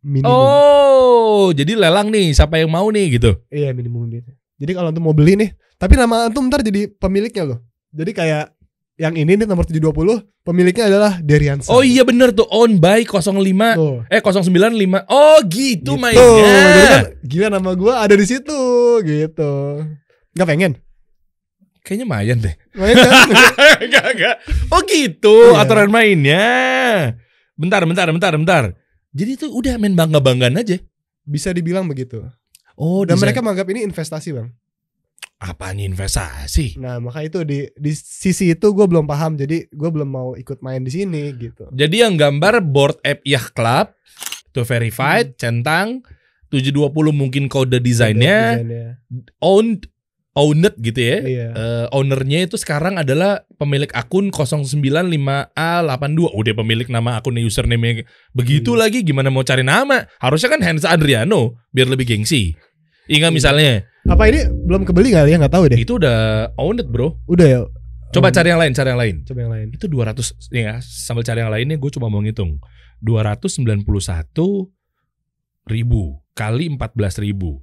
Minimum. Oh, jadi lelang nih, siapa yang mau nih gitu? Iya, minimum bitnya. Jadi kalau antum mau beli nih, tapi nama antum ntar jadi pemiliknya loh. Jadi kayak yang ini nih nomor 720 pemiliknya adalah Darian Oh iya benar tuh on by 05 tuh. eh 095. Oh gitu, gitu. mainnya. kan gila nama gua ada di situ gitu. Gak pengen. Kayaknya mayan deh. Mayan kan? <laughs> gak, gak. Oh gitu iya. aturan mainnya. Bentar, bentar, bentar, bentar. Jadi tuh udah main bangga banggan aja. Bisa dibilang begitu. Oh, dan mereka menganggap ini investasi, Bang. Apa ini investasi? Nah, maka itu di di sisi itu gue belum paham, jadi gue belum mau ikut main di sini ah. gitu. Jadi yang gambar board app Yah Club itu verified, hmm. centang 720 mungkin kode desainnya, owned owned gitu ya. Iya. Uh, ownernya itu sekarang adalah pemilik akun 095A82. Udah pemilik nama akunnya username begitu iya. lagi gimana mau cari nama? Harusnya kan Hans Adriano biar lebih gengsi. Ingat iya. misalnya. Apa ini belum kebeli kali ya? Nggak tahu deh. Itu udah owned bro. Udah ya. Coba cari yang lain, cari yang lain. Coba yang lain. Itu 200 ya, sambil cari yang lainnya gue cuma mau ngitung. 291 ribu kali 14 ribu.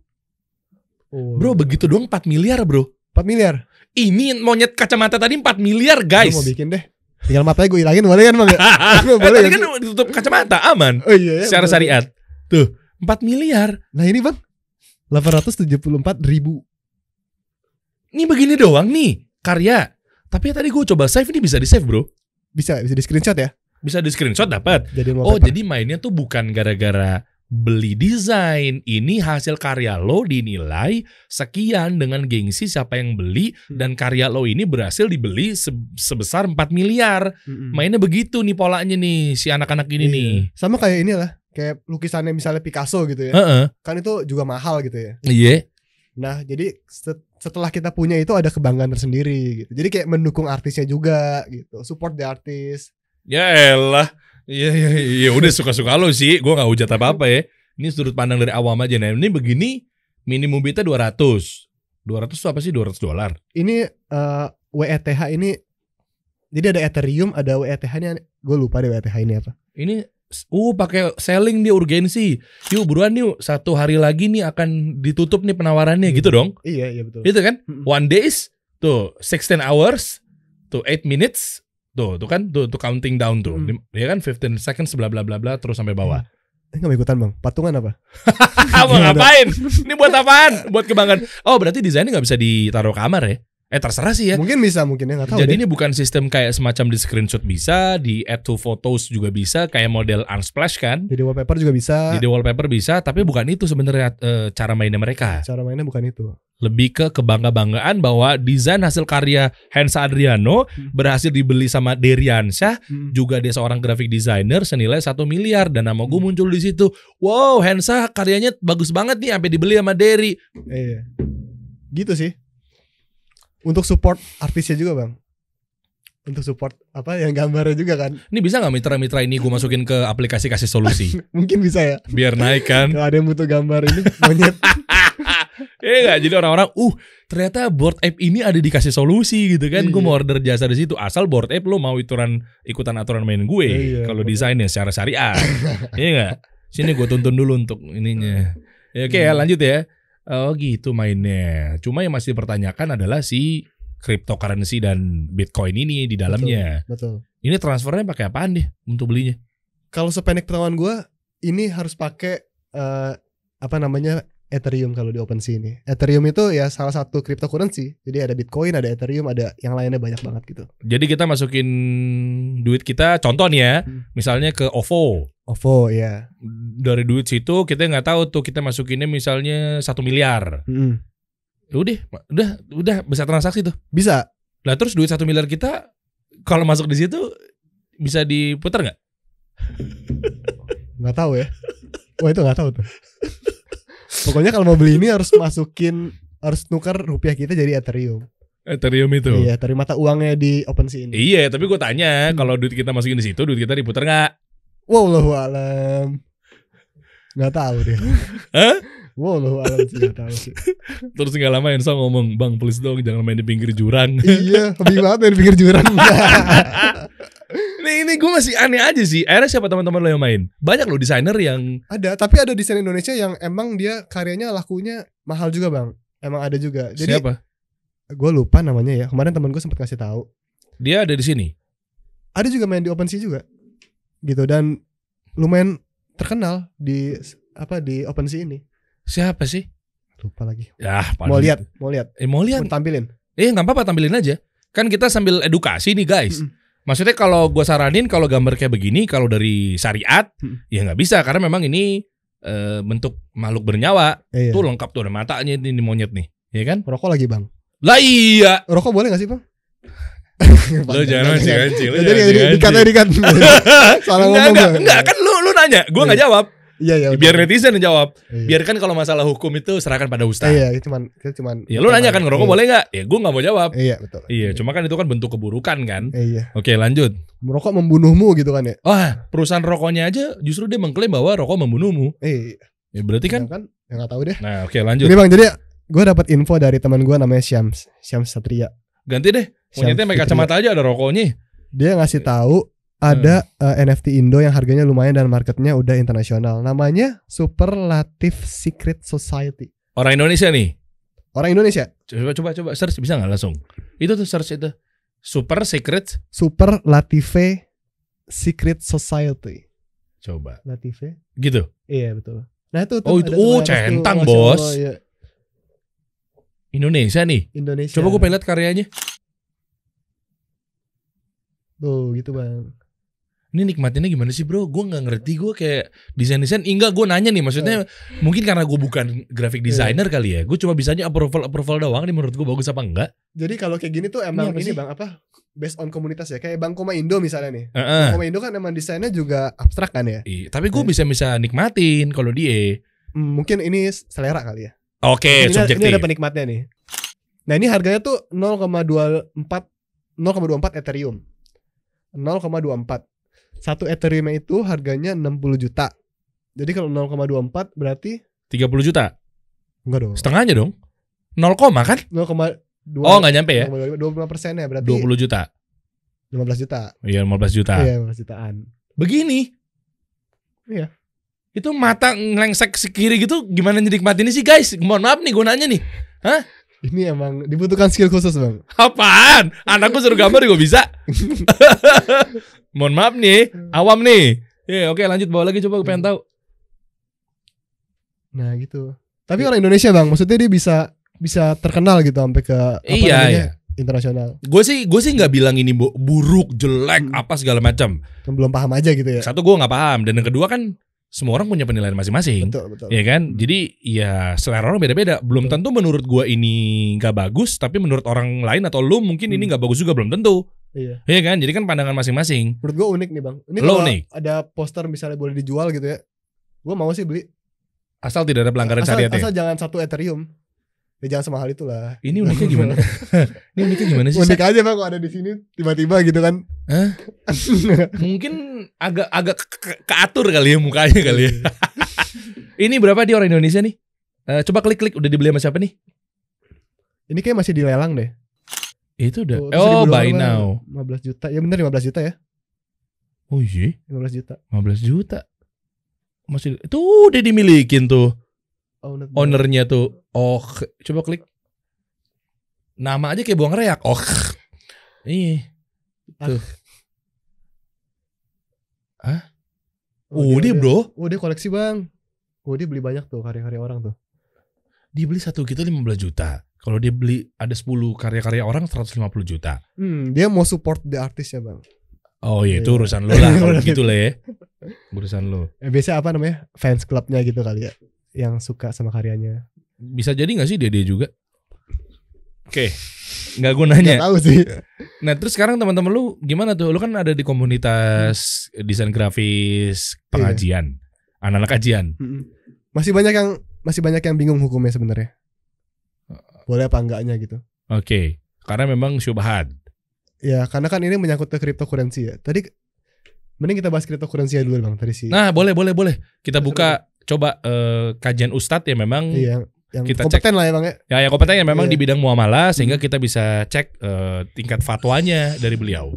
Oh. Bro, begitu doang 4 miliar, bro. 4 miliar. Ini monyet kacamata tadi 4 miliar, guys. Gue mau bikin deh. Tinggal matanya gue hilangin boleh kan, Bang? <laughs> boleh. Tadi kan? kan ditutup kacamata, aman. Oh iya, iya Secara bener. syariat. Tuh, 4 miliar. Nah, ini, Bang. 874 ribu. Ini begini doang nih karya. Tapi tadi gue coba save ini bisa di save bro. Bisa bisa di screenshot ya. Bisa di screenshot dapat. Jadi oh jadi mainnya tuh bukan gara-gara beli desain ini hasil karya lo dinilai sekian dengan gengsi siapa yang beli hmm. dan karya lo ini berhasil dibeli sebesar 4 miliar. Hmm. Mainnya begitu nih polanya nih si anak-anak ini iya. nih. Sama kayak inilah kayak lukisannya misalnya Picasso gitu ya. Uh -uh. Kan itu juga mahal gitu ya. Iya. Nah, jadi setelah kita punya itu ada kebanggaan tersendiri gitu. Jadi kayak mendukung artisnya juga gitu. Support the artist. Ya elah. Iya iya iya udah suka-suka lo sih. Gua gak hujat apa-apa ya. Ini sudut pandang dari awam aja nah. Ini begini minimum beta 200. 200 itu apa sih Dua 200 dolar? Ini uh, eh, WETH ini jadi ada Ethereum, ada WETH-nya. Gue lupa deh WETH ini apa. Ini uh pakai selling dia urgensi. Yuk buruan yuk satu hari lagi nih akan ditutup nih penawarannya hmm. gitu dong. Iya iya betul. Gitu kan? Hmm. One days tuh 16 hours tuh 8 minutes tuh tuh kan tuh, tuh counting down tuh. Hmm. Ya kan 15 seconds bla bla bla bla terus sampai bawah. Hmm. Enggak eh, mau ikutan bang, patungan apa? mau <laughs> iya, ngapain? Ini buat apaan? Buat kebanggaan. Oh berarti desainnya gak bisa ditaruh kamar ya? Eh terserah sih ya. Mungkin bisa, mungkin ya nggak tahu. Jadi deh. ini bukan sistem kayak semacam di screenshot bisa, di add to photos juga bisa, kayak model unsplash kan. Jadi wallpaper juga bisa. Jadi wallpaper bisa, tapi bukan itu sebenarnya e, cara mainnya mereka. Cara mainnya bukan itu. Lebih ke kebangga banggaan bahwa desain hasil karya Hans Adriano hmm. berhasil dibeli sama Deriansyah, hmm. juga dia seorang graphic designer senilai satu miliar dan nama gue hmm. muncul di situ. Wow, Hansa karyanya bagus banget nih, sampai dibeli sama Derry. Iya. Gitu sih untuk support artisnya juga bang untuk support apa yang gambarnya juga kan ini bisa nggak mitra-mitra ini gue masukin ke aplikasi kasih solusi <laughs> mungkin bisa ya biar naik kan kalau ada yang butuh gambar ini monyet <laughs> Iya gak? Jadi orang-orang, uh ternyata board app ini ada dikasih solusi gitu kan. Gue iya. mau order jasa di situ. Asal board app lo mau ituran, ikutan aturan main gue. Iya, Kalau desainnya secara syariah. <laughs> iya gak? Sini gue tuntun dulu untuk ininya. Ya, Oke okay, iya. ya lanjut ya. Oh gitu mainnya. Cuma yang masih dipertanyakan adalah si cryptocurrency dan Bitcoin ini di dalamnya. Betul. betul. Ini transfernya pakai apaan deh untuk belinya? Kalau sependek pengetahuan gue, ini harus pakai uh, apa namanya Ethereum kalau di OpenSea ini. Ethereum itu ya salah satu cryptocurrency. Jadi ada Bitcoin, ada Ethereum, ada yang lainnya banyak banget gitu. Jadi kita masukin duit kita contoh nih ya, hmm. misalnya ke OVO. OVO ya. Dari duit situ kita nggak tahu tuh kita masukinnya misalnya satu miliar. Hmm. Ya udah, udah, udah bisa transaksi tuh. Bisa. Lah terus duit satu miliar kita kalau masuk di situ bisa diputar nggak? Nggak tahu ya. Wah itu nggak tahu tuh. Pokoknya kalau mau beli ini harus masukin harus nuker rupiah kita jadi Ethereum. Ethereum itu. Iya, dari mata uangnya di OpenSea ini. Iya, tapi gue tanya, hmm. kalau duit kita masukin di situ, duit kita diputar nggak? Wallahu alam. Nggak tahu deh. Hah? loh, alam sih nggak tahu sih. <laughs> Terus gak lama Enso ngomong, "Bang, please dong jangan main di pinggir jurang." iya, lebih banget main di pinggir jurang. <laughs> ini ini gue masih aneh aja sih. Akhirnya siapa teman-teman lo yang main? Banyak lo desainer yang ada, tapi ada desainer Indonesia yang emang dia karyanya lakunya mahal juga bang. Emang ada juga. Jadi, siapa? Gue lupa namanya ya. Kemarin teman gue sempat kasih tahu. Dia ada di sini. Ada juga main di OpenSea juga, gitu dan lumayan terkenal di apa di OpenSea ini. Siapa sih? Lupa lagi. Ya, mau gitu. lihat, mau lihat. Eh, mau lihat. Tampilin. Eh, nggak apa-apa tampilin aja. Kan kita sambil edukasi nih guys. Mm -mm Maksudnya kalau gue saranin kalau gambar kayak begini kalau dari syariat hmm. ya nggak bisa karena memang ini e, bentuk makhluk bernyawa eh, iya. tuh lengkap tuh ada matanya ini, monyet nih ya kan rokok lagi bang lah iya rokok boleh nggak sih bang lo jangan sih kan? lo jadi jadi dikat dikat <laughs> salah ngomong enggak enggak kan lu lu nanya gue nggak iya. jawab Iya iya. Biar netizen yang jawab. Iya. Biarkan kalau masalah hukum itu serahkan pada ustaz. Iya, itu cuman itu cuman. Ya lu nanya kan ngerokok iya. boleh nggak? Ya gua nggak mau jawab. Iya betul. Iya, iya, cuma kan itu kan bentuk keburukan kan. Iya. Oke lanjut. Merokok membunuhmu gitu kan ya? Wah oh, perusahaan rokoknya aja justru dia mengklaim bahwa rokok membunuhmu. Iya. Ya berarti kan? Ya kan ya, nggak tahu deh. Nah oke lanjut. Ini bang jadi gua dapat info dari teman gua namanya Syams Syams Satria. Ganti deh. Monyetnya pakai kacamata aja ada rokoknya. Dia ngasih tahu ada hmm. uh, eh, NFT Indo yang harganya lumayan dan marketnya udah internasional. Namanya Superlative Secret Society. Orang Indonesia nih. Orang Indonesia. Coba coba coba search bisa nggak langsung? Itu tuh search itu. Super Secret. Super Latife Secret Society. Coba. Latife. Gitu. Iya betul. Nah itu. oh itu. Oh centang bos. ya. Indonesia nih. Indonesia. Coba gue pengen lihat karyanya. Tuh gitu bang ini nikmatinnya gimana sih bro? Gue nggak ngerti gue kayak desain desain. Enggak gue nanya nih maksudnya mungkin karena gue bukan graphic iya. designer kali ya. Gue cuma bisanya approval approval doang. Ini menurut gue bagus apa enggak? Jadi kalau kayak gini tuh emang ini, ini bang apa? Based on komunitas ya. Kayak Bang Koma Indo misalnya nih. Uh -uh. Bang Koma Indo kan emang desainnya juga abstrak kan ya. Iya. Tapi gue yeah. bisa bisa nikmatin kalau dia. Hmm, mungkin ini selera kali ya. Oke, okay, ini, subjektif. Ini ada penikmatnya nih. Nah ini harganya tuh 0,24 0,24 Ethereum. 0,24 satu Ethereum itu harganya 60 juta. Jadi kalau 0,24 berarti 30 juta. Enggak dong. Setengahnya dong. 0, kan? 0, 2, oh nggak nyampe ya? 25 persen ya berarti 20 juta 15 juta Iya 15 juta Iya 15 jutaan Begini Iya Itu mata ngelengsek ke kiri gitu Gimana ini sih guys? Mohon maaf nih gue nanya nih Hah? Ini emang dibutuhkan skill khusus bang Apaan? Anakku suruh gambar gue bisa <laughs> Mohon maaf nih, hmm. awam nih. Ya, yeah, oke okay, lanjut bawa lagi coba gue pengen hmm. tahu. Nah, gitu. Tapi iya. orang Indonesia, Bang, maksudnya dia bisa bisa terkenal gitu sampai ke apa iya, namanya? Iya internasional. Gue sih gue sih nggak bilang ini buruk, jelek, hmm. apa segala macam. Belum paham aja gitu ya. Satu gue nggak paham dan yang kedua kan semua orang punya penilaian masing-masing. Betul, betul. Ya kan? Hmm. Jadi ya selera orang beda-beda. Belum betul. tentu menurut gue ini nggak bagus, tapi menurut orang lain atau lu mungkin hmm. ini nggak bagus juga belum tentu. Iya. Iya kan? Jadi kan pandangan masing-masing. Menurut gue unik nih bang. Ini Lo unik. Ada poster misalnya boleh dijual gitu ya. Gue mau sih beli. Asal tidak ada pelanggaran asal, syariat ya? asal ya. jangan satu Ethereum. Ya jangan semahal itulah. Ini uniknya gimana? <laughs> ini uniknya gimana sih? Unik aja bang, kalau ada di sini tiba-tiba gitu kan? Hah? <laughs> Mungkin agak agak keatur kali ya mukanya kali ya. Iya. <laughs> ini berapa dia orang Indonesia nih? Uh, coba klik-klik udah dibeli sama siapa nih? Ini kayak masih dilelang deh. Itu udah. Oh, oh by now. 15 juta. Ya benar 15 juta ya. Oh iya. 15 juta. 15 juta. Masih itu udah dimilikin tuh. Owner Ownernya tuh. Oh, coba klik. Nama aja kayak buang reak. Oh. Iya. Ah. Tuh. Ah. Hah? Oh, dia, dia, bro. Oh, dia koleksi, Bang. Oh, dia beli banyak tuh karya-karya orang tuh. Dia beli satu gitu 15 juta. Kalau dia beli ada 10 karya-karya orang 150 juta. Hmm, dia mau support the artist ya, Bang. Oh iya, itu iya. urusan lo lah <laughs> kalau gitu lah ya. Urusan lo. Eh, Biasa apa namanya? Fans clubnya gitu kali ya yang suka sama karyanya. Bisa jadi gak sih dia dia juga? Oke, okay. nggak gunanya. Gak tahu sih. Nah terus sekarang teman-teman lu gimana tuh? Lu kan ada di komunitas desain grafis iya. pengajian, anak-anak iya. kajian. masih banyak yang masih banyak yang bingung hukumnya sebenarnya boleh apa enggaknya gitu. Oke, okay. karena memang syubhat. Ya, karena kan ini menyangkut ke cryptocurrency ya. Tadi mending kita bahas cryptocurrency dulu Bang tadi sih. Nah, boleh boleh boleh. Kita buka coba uh, kajian ustadz ya memang iya, yang kita kompeten cek. lah ya Bang ya. Ya, kompeten ya memang iya. di bidang muamalah sehingga hmm. kita bisa cek uh, tingkat fatwanya dari beliau.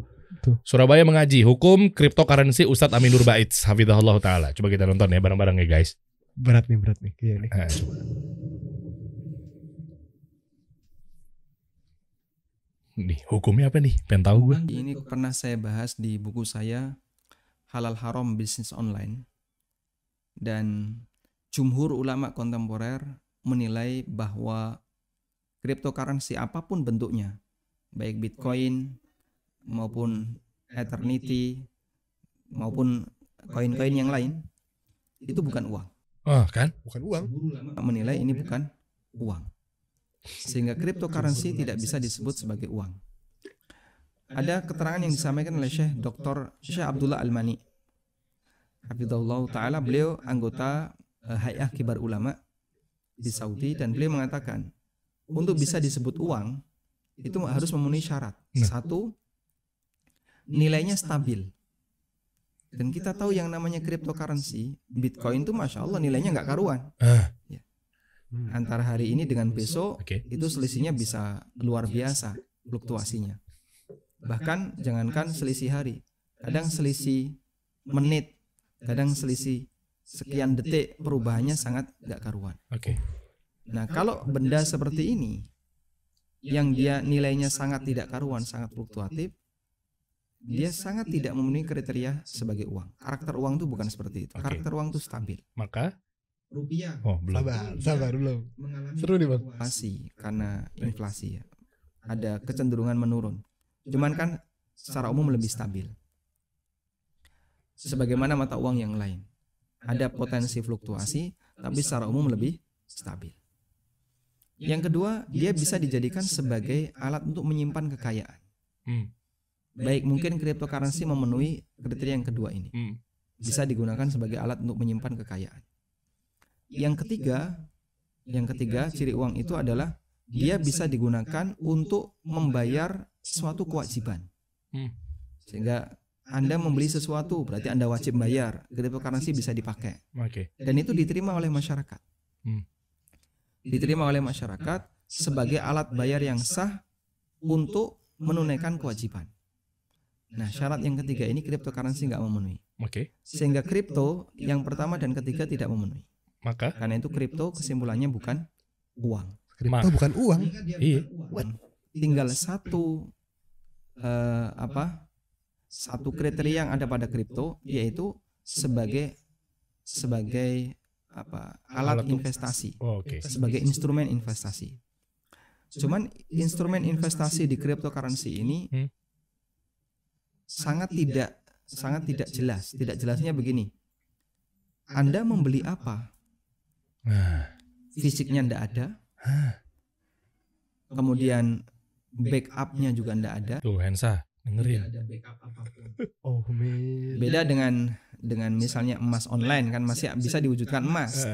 Surabaya mengaji hukum cryptocurrency Ustadz Aminur Baits, hafizahullah Ta'ala. Coba kita nonton ya bareng-bareng ya guys. Berat nih, berat nih. Iya nih. Nah, coba. Nih, hukumnya apa nih? Pengen tahu gue. Ini pernah saya bahas di buku saya Halal Haram Bisnis Online. Dan jumhur ulama kontemporer menilai bahwa cryptocurrency apapun bentuknya, baik Bitcoin maupun Eternity maupun koin-koin yang lain, itu bukan uang. ah kan? Bukan uang. Menilai ini bukan uang sehingga cryptocurrency tidak bisa disebut sebagai uang. Ada keterangan yang disampaikan oleh Syekh Dr. Syekh Abdullah Al-Mani. Hafizahullah Ta'ala, beliau anggota uh, Hayah Kibar Ulama di Saudi dan beliau mengatakan, untuk bisa disebut uang, itu harus memenuhi syarat. Nah. Satu, nilainya stabil. Dan kita tahu yang namanya cryptocurrency, Bitcoin itu Masya Allah nilainya nggak karuan. Ah. Ya Hmm. antara hari ini dengan besok okay. itu selisihnya bisa luar biasa fluktuasinya bahkan jangankan selisih hari kadang selisih menit kadang selisih sekian detik perubahannya sangat gak karuan oke okay. nah kalau benda seperti ini yang dia nilainya sangat tidak karuan sangat fluktuatif dia sangat tidak memenuhi kriteria sebagai uang. Karakter uang itu bukan seperti itu. Karakter uang itu stabil. Maka rupiah. Oh, belum. Sabar, sabar belum. Mengalami Seru nih, Bang. Inflasi karena inflasi ya. Ada kecenderungan menurun. Cuman kan, kan secara umum lebih stabil. Sebagaimana mata uang yang lain. Ada potensi fluktuasi tapi secara umum lebih stabil. Yang kedua, dia bisa dijadikan sebagai alat untuk menyimpan kekayaan. Baik, mungkin cryptocurrency memenuhi kriteria yang kedua ini. Bisa digunakan sebagai alat untuk menyimpan kekayaan yang ketiga, yang ketiga ciri uang itu adalah dia bisa digunakan untuk membayar suatu kewajiban. Hmm. Sehingga anda membeli sesuatu berarti Anda wajib bayar. sih bisa dipakai. Oke. Dan itu diterima oleh masyarakat. Hmm. Diterima oleh masyarakat sebagai alat bayar yang sah untuk menunaikan kewajiban. Nah, syarat yang ketiga ini sih nggak memenuhi. Okay. Sehingga kripto yang pertama dan ketiga tidak memenuhi. Maka karena itu kripto kesimpulannya bukan uang. Kripto bukan uang. Iya. iya. Tinggal satu uh, apa? Satu kriteria yang ada pada kripto yaitu sebagai sebagai apa? alat, alat investasi. Oh, okay. Sebagai instrumen investasi. Cuman instrumen investasi di cryptocurrency ini hmm? sangat tidak sangat tidak jelas. Tidak jelasnya begini. Anda membeli apa? Fisiknya ndak ada. Kemudian backupnya juga ndak ada. Tuh Hensa, dengerin. Oh, Beda dengan dengan misalnya emas online kan masih bisa diwujudkan emas.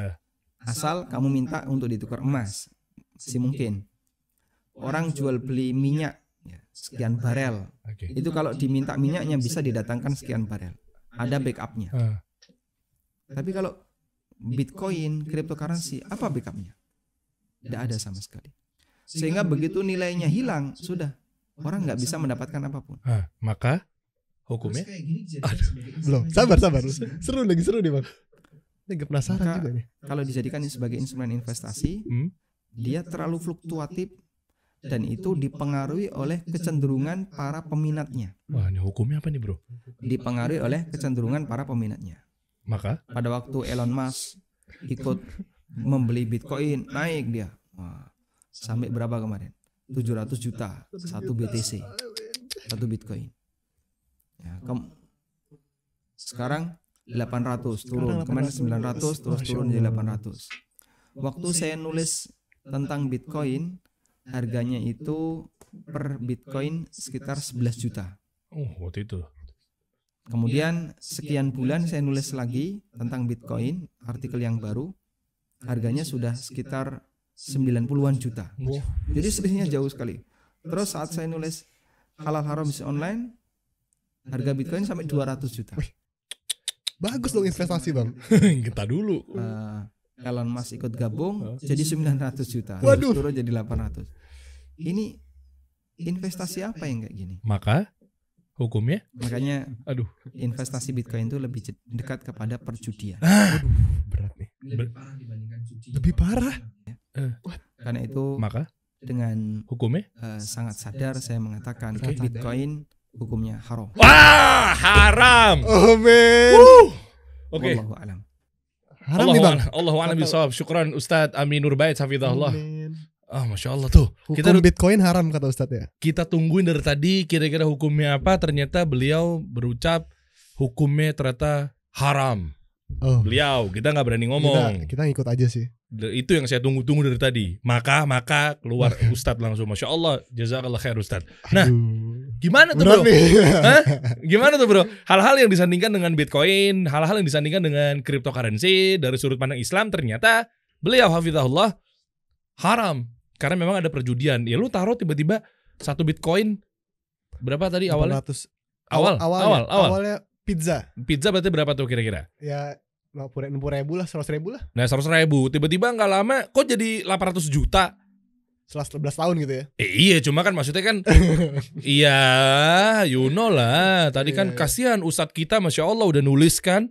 Asal kamu minta untuk ditukar emas. si mungkin. Orang jual beli minyak ya, sekian barel. Okay. Itu kalau diminta minyaknya bisa didatangkan sekian barel. Ada backupnya. Uh. Tapi kalau Bitcoin, cryptocurrency, apa backupnya? Tidak ada sama sekali. Sehingga begitu nilainya hilang, sudah orang nggak bisa mendapatkan apapun. Ha, ah, maka hukumnya? Aduh, belum. Sabar, sabar. Seru lagi seru nih bang. Agak penasaran maka, juga nih. Kalau dijadikan sebagai instrumen investasi, hmm? dia terlalu fluktuatif dan itu dipengaruhi oleh kecenderungan para peminatnya. Wah, ini hukumnya apa nih, Bro? Dipengaruhi oleh kecenderungan para peminatnya. Maka pada waktu Elon Musk ikut membeli Bitcoin naik dia. sampai berapa kemarin? 700 juta satu BTC. Satu Bitcoin. Ya, kem sekarang 800 turun, kemarin 900 terus turun jadi 800. Waktu saya nulis tentang Bitcoin, harganya itu per Bitcoin sekitar 11 juta. Oh, waktu itu. Kemudian iya. sekian iya. bulan saya nulis iya. lagi tentang Bitcoin, artikel yang baru. Harganya sudah sekitar 90-an juta. Jadi selisihnya jauh sekali. Terus saat saya nulis halal haram bisnis online, harga Bitcoin sampai 200 juta. bagus dong investasi bang. <laughs> Kita dulu. Uh, Elon Musk ikut gabung, jadi 900 juta. Waduh. Turun jadi 800. Ini investasi apa yang kayak gini? Maka hukumnya. Makanya aduh, investasi Bitcoin itu lebih dekat kepada perjudian. Ah, aduh, berat nih. Lebih parah dibandingkan judi. Lebih parah. Ya. Karena itu maka dengan hukumnya uh, sangat sadar saya mengatakan okay. Bitcoin hukumnya haram. Wah, haram. Oh, man. Oke. Okay. Allahu alam. Haram Allah alam. Allahu alam bisawab. Syukran Ustaz Aminur Bait hafizahullah. Ah, oh, masya Allah tuh. Hukum kita Bitcoin haram kata Ustadz ya. Kita tungguin dari tadi kira-kira hukumnya apa. Ternyata beliau berucap hukumnya ternyata haram. Oh. Beliau kita nggak berani ngomong. Kita, kita ngikut aja sih. Itu yang saya tunggu-tunggu dari tadi. Maka maka keluar <laughs> Ustadz langsung. Masya Allah, jazakallah khair Ustadz. Nah, gimana tuh bro? <laughs> Hah? <laughs> Gimana tuh bro? Hal-hal yang disandingkan dengan Bitcoin, hal-hal yang disandingkan dengan cryptocurrency dari sudut pandang Islam ternyata beliau hafizahullah haram karena memang ada perjudian. Ya lu taruh tiba-tiba satu Bitcoin berapa tadi awalnya? 800. Awal, awal, awal, ya. awal. Awalnya pizza. Pizza berarti berapa tuh kira-kira? Ya enam puluh ribu lah, seratus ribu lah. Nah seratus ribu, tiba-tiba nggak lama, kok jadi ratus juta? Setelah 11 tahun gitu ya? Eh, iya, cuma kan maksudnya kan, <laughs> iya, you know lah. Tadi iya, kan iya, iya, kasihan Ustadz kita, masya Allah udah nulis kan,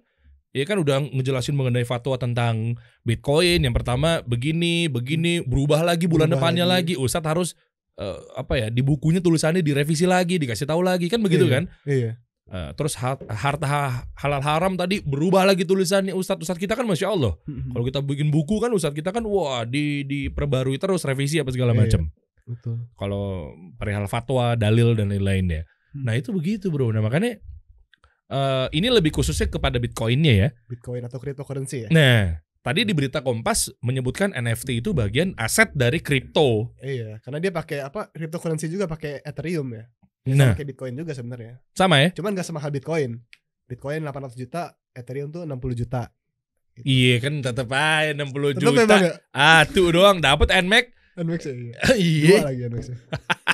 ya kan udah ngejelasin mengenai fatwa tentang Bitcoin yang pertama begini begini berubah lagi bulan berubah depannya lagi, lagi. Ustadz harus uh, apa ya di bukunya tulisannya direvisi lagi dikasih tahu lagi kan begitu iya, kan iya Uh, terus harta halal haram tadi berubah lagi tulisannya ustad ustad kita kan masya allah kalau kita bikin buku kan ustad kita kan wah di diperbarui terus revisi apa segala macam iya, kalau perihal fatwa dalil dan lain-lainnya hmm. nah itu begitu bro nah makanya uh, ini lebih khususnya kepada Bitcoinnya ya. Bitcoin atau cryptocurrency ya. Nah, tadi di berita Kompas menyebutkan NFT itu bagian aset dari kripto. Iya, karena dia pakai apa? Cryptocurrency juga pakai Ethereum ya. Dia nah, pakai Bitcoin juga sebenarnya. Sama ya? Cuman gak semahal Bitcoin. Bitcoin 800 juta, Ethereum tuh 60 juta. Gitu. Iya kan tetap aja 60 tetep ya, juta. Ah, tuh doang dapat NMAX. NMAX ya. Iya. <laughs> iya. Dua lagi NMAX. Ya. <laughs>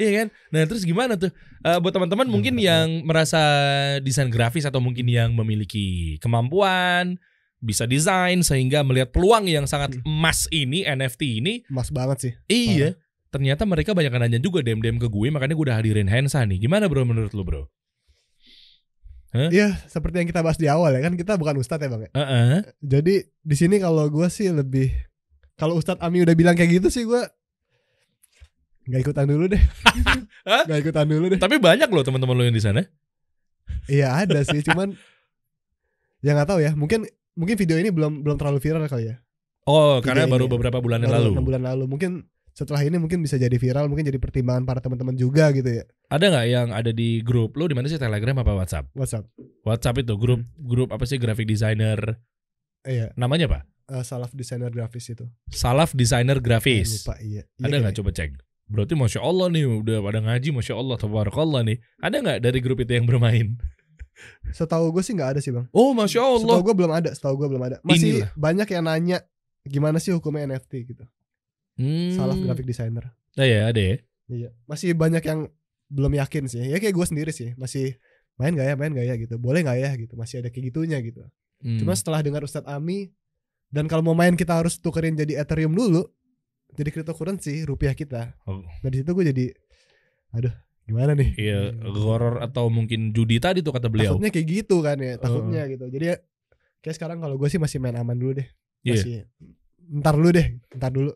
Iya kan? Nah, terus gimana tuh? Uh, buat teman-teman mungkin yang merasa desain grafis atau mungkin yang memiliki kemampuan bisa desain sehingga melihat peluang yang sangat hmm. emas ini NFT ini emas banget sih. Iya. Parah. Ternyata mereka banyak nanya juga dem dem ke gue makanya gue udah hadirin Hensa nih. Gimana bro menurut lu bro? Iya, huh? seperti yang kita bahas di awal ya kan kita bukan ustadz ya bang. Uh -uh. Jadi di sini kalau gue sih lebih kalau Ustadz Ami udah bilang kayak gitu sih gue nggak ikutan dulu deh <laughs> nggak ikutan dulu deh tapi banyak loh teman-teman lo yang di sana iya ada sih cuman ya nggak tahu ya mungkin mungkin video ini belum belum terlalu viral kali ya oh video karena baru ya. beberapa bulan yang lalu enam bulan lalu mungkin setelah ini mungkin bisa jadi viral mungkin jadi pertimbangan para teman-teman juga gitu ya ada nggak yang ada di grup lo di mana sih telegram apa whatsapp whatsapp whatsapp itu grup hmm. grup apa sih graphic designer iya namanya apa uh, salaf designer grafis itu salaf designer grafis lupa iya, iya ada nggak iya. coba cek Berarti Masya Allah nih, udah pada ngaji Masya Allah, Tabarakallah nih. Ada nggak dari grup itu yang bermain? <laughs> Setahu gue sih nggak ada sih bang. Oh Masya Allah. Setahu gue belum ada, setahu gue belum ada. Masih Inilah. banyak yang nanya gimana sih hukumnya NFT gitu. Hmm. Salah graphic designer. Nah ya ada ya. Iya. Masih banyak yang belum yakin sih. Ya kayak gue sendiri sih. Masih main gak ya, main gak ya gitu. Boleh gak ya gitu. Masih ada kayak gitunya gitu. Hmm. Cuma setelah dengar Ustadz Ami dan kalau mau main kita harus tukerin jadi Ethereum dulu jadi cryptocurrency rupiah kita oh. nah di situ gue jadi aduh gimana nih iya horror atau mungkin judi tadi tuh kata beliau takutnya kayak gitu kan ya takutnya uh. gitu jadi ya, kayak sekarang kalau gue sih masih main aman dulu deh iya. masih yeah. ntar dulu deh ntar dulu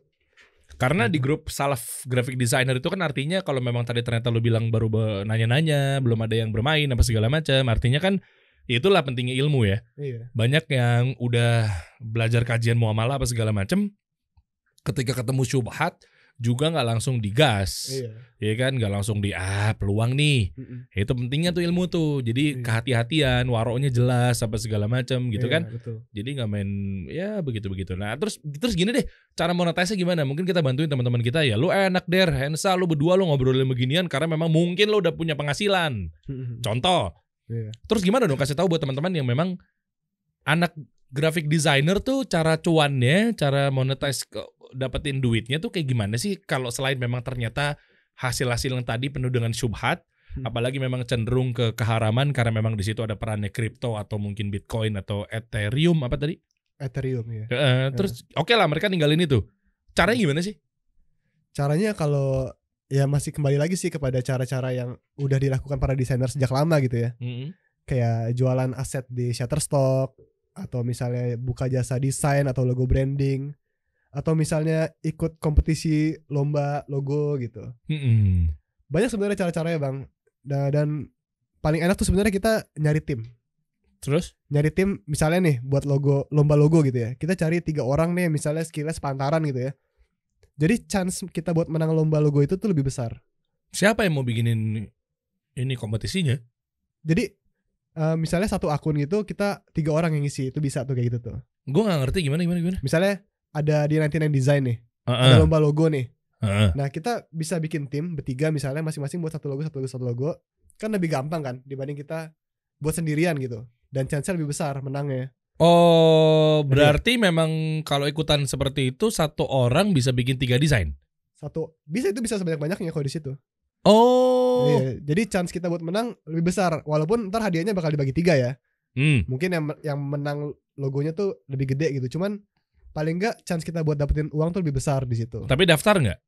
karena di gitu. grup salaf graphic designer itu kan artinya kalau memang tadi ternyata lu bilang baru nanya-nanya, belum ada yang bermain apa segala macam, artinya kan ya itulah pentingnya ilmu ya. Iya. Banyak yang udah belajar kajian muamalah apa segala macam, ketika ketemu syubhat juga nggak langsung digas, iya. ya kan nggak langsung di ah peluang nih, mm -mm. itu pentingnya tuh ilmu tuh, jadi iya. kehati-hatian, waroknya jelas apa segala macam gitu iya, kan, betul. jadi nggak main ya begitu begitu. Nah terus terus gini deh, cara monetize gimana? Mungkin kita bantuin teman-teman kita ya, lu enak der, Hensa, lu berdua lu ngobrolin beginian karena memang mungkin lu udah punya penghasilan, contoh. Iya. Terus gimana dong kasih tahu buat teman-teman yang memang anak graphic designer tuh cara cuannya, cara monetize dapetin duitnya tuh kayak gimana sih kalau selain memang ternyata hasil-hasil yang tadi penuh dengan syubhat hmm. apalagi memang cenderung ke keharaman karena memang di situ ada perannya kripto atau mungkin Bitcoin atau Ethereum apa tadi? Ethereum ya. Uh, uh. terus oke okay lah mereka ninggalin itu. Caranya gimana sih? Caranya kalau ya masih kembali lagi sih kepada cara-cara yang udah dilakukan para desainer sejak lama gitu ya. -hmm. Kayak jualan aset di Shutterstock atau misalnya buka jasa desain atau logo branding atau misalnya ikut kompetisi lomba logo gitu. Mm-hmm. Banyak sebenarnya cara cara ya bang. dan paling enak tuh sebenarnya kita nyari tim. Terus? Nyari tim misalnya nih buat logo lomba logo gitu ya. Kita cari tiga orang nih misalnya skillnya sepantaran gitu ya. Jadi chance kita buat menang lomba logo itu tuh lebih besar. Siapa yang mau bikinin ini kompetisinya? Jadi uh, misalnya satu akun gitu kita tiga orang yang ngisi itu bisa tuh kayak gitu tuh. Gue nggak ngerti gimana gimana gimana. Misalnya ada di 99 Design nih. Uh -uh. Ada lomba logo nih. Uh -uh. Nah, kita bisa bikin tim bertiga misalnya masing-masing buat satu logo, satu logo, satu logo. Kan lebih gampang kan dibanding kita buat sendirian gitu. Dan chance lebih besar menangnya. Oh, berarti Jadi, memang kalau ikutan seperti itu satu orang bisa bikin tiga desain. Satu bisa itu bisa sebanyak-banyaknya kalau di situ. Oh. Iya, jadi chance kita buat menang lebih besar walaupun ntar hadiahnya bakal dibagi tiga ya. Hmm. Mungkin yang yang menang logonya tuh lebih gede gitu. Cuman paling enggak chance kita buat dapetin uang tuh lebih besar di situ. Tapi daftar enggak?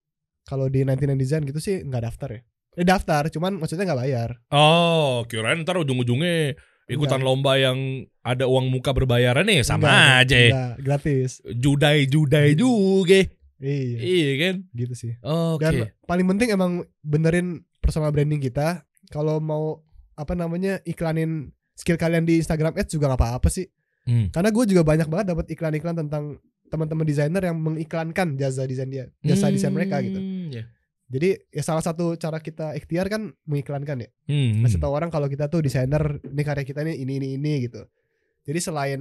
Kalau di 99 Design gitu sih enggak daftar ya. Eh, daftar, cuman maksudnya enggak bayar. Oh, kira ntar ujung-ujungnya ikutan enggak. lomba yang ada uang muka berbayaran nih ya, sama enggak, aja. Ya. Enggak, gratis. Judai judai iya. juga. Iya. Iya kan? Gitu sih. Oh, Oke. Okay. paling penting emang benerin personal branding kita. Kalau mau apa namanya iklanin skill kalian di Instagram Ads juga gak apa-apa sih. Hmm. Karena gue juga banyak banget dapat iklan-iklan tentang teman-teman desainer yang mengiklankan jasa desain dia, jasa hmm, desain mereka gitu. Yeah. Jadi ya salah satu cara kita ikhtiar kan mengiklankan ya. Hmm. tahu orang kalau kita tuh desainer, ini karya kita ini ini ini ini gitu. Jadi selain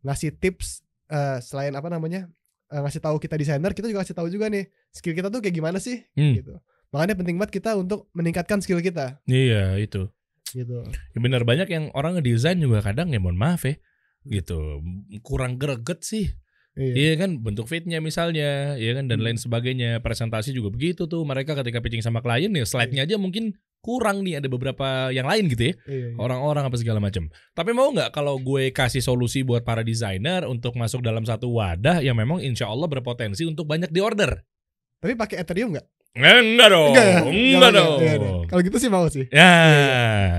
ngasih tips uh, selain apa namanya? Uh, ngasih tahu kita desainer, kita juga ngasih tahu juga nih skill kita tuh kayak gimana sih hmm. gitu. Makanya penting banget kita untuk meningkatkan skill kita. Iya, itu. Gitu. Ya benar banyak yang orang ngedesain juga kadang ya mohon maaf ya gitu kurang greget sih Iya. iya kan bentuk fitnya misalnya, ya kan dan hmm. lain sebagainya. Presentasi juga begitu tuh mereka ketika pitching sama klien ya slide-nya iya. aja mungkin kurang nih ada beberapa yang lain gitu ya. Iya, iya. Orang-orang apa segala macam. Tapi mau nggak kalau gue kasih solusi buat para desainer untuk masuk dalam satu wadah yang memang insya Allah berpotensi untuk banyak diorder. Tapi pakai Ethereum nggak? Ya? Enggak dong. Enggak, enggak dong. Kalau gitu sih mau sih. Ya,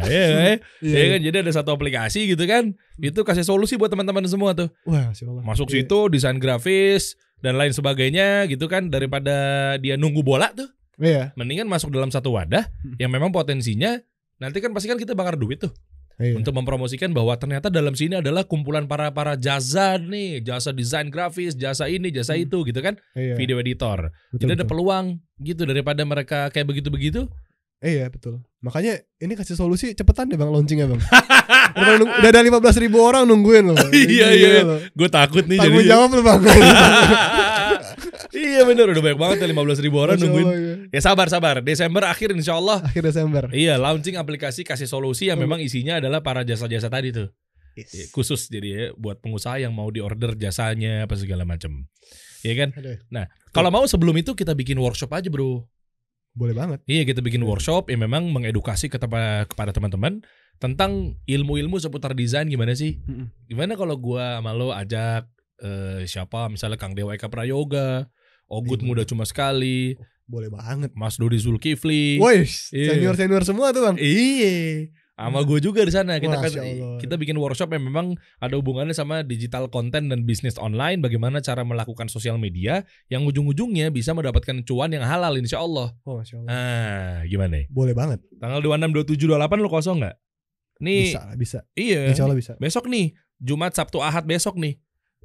ya ya. ya kan jadi ada satu aplikasi gitu kan. Hmm. Itu kasih solusi buat teman-teman semua tuh. Wah, Masuk ya. situ desain grafis dan lain sebagainya gitu kan daripada dia nunggu bola tuh. Iya. Mendingan masuk dalam satu wadah hmm. yang memang potensinya nanti kan pasti kan kita bakar duit tuh iya. untuk mempromosikan bahwa ternyata dalam sini adalah kumpulan para para jasa nih, jasa desain grafis, jasa ini, jasa hmm. itu gitu kan, iya. video editor. Betul, Jadi betul. ada peluang gitu daripada mereka kayak begitu-begitu. Iya betul. Makanya ini kasih solusi cepetan deh bang launchingnya bang. <laughs> udah, udah ada lima belas ribu orang nungguin loh. iya iya. Gitu Gue takut nih. Tanggung jadi... jawab loh bang. <laughs> <laughs> iya bener udah banyak banget ya 15 ribu orang nungguin. Iya. Ya sabar sabar. Desember akhir insya Allah. Akhir Desember. Iya launching aplikasi kasih solusi yang hmm. memang isinya adalah para jasa-jasa tadi tuh. Yes. Ya, khusus jadi ya buat pengusaha yang mau diorder jasanya apa segala macam. Ya kan? Nah, kalau mau sebelum itu kita bikin workshop aja, Bro. Boleh banget. Iya, kita bikin workshop yang memang mengedukasi kepada kepada teman-teman tentang ilmu-ilmu seputar desain gimana sih? Gimana kalau gua sama lo ajak uh, siapa misalnya Kang Dewa Eka Prayoga, Ogut iya. muda cuma sekali. Boleh banget. Mas Dodi Zulkifli. Iya. senior senior semua tuh bang. Iya. Sama gue juga di sana kita kan, kita bikin workshop yang memang ada hubungannya sama digital content dan bisnis online bagaimana cara melakukan sosial media yang ujung-ujungnya bisa mendapatkan cuan yang halal insya Allah. Oh, masya Allah. Ah, gimana? Boleh banget. Tanggal 26, 27, 28 lo kosong nggak? Nih, bisa, bisa. Iya. Insya Allah bisa. Besok nih, Jumat, Sabtu, Ahad besok nih.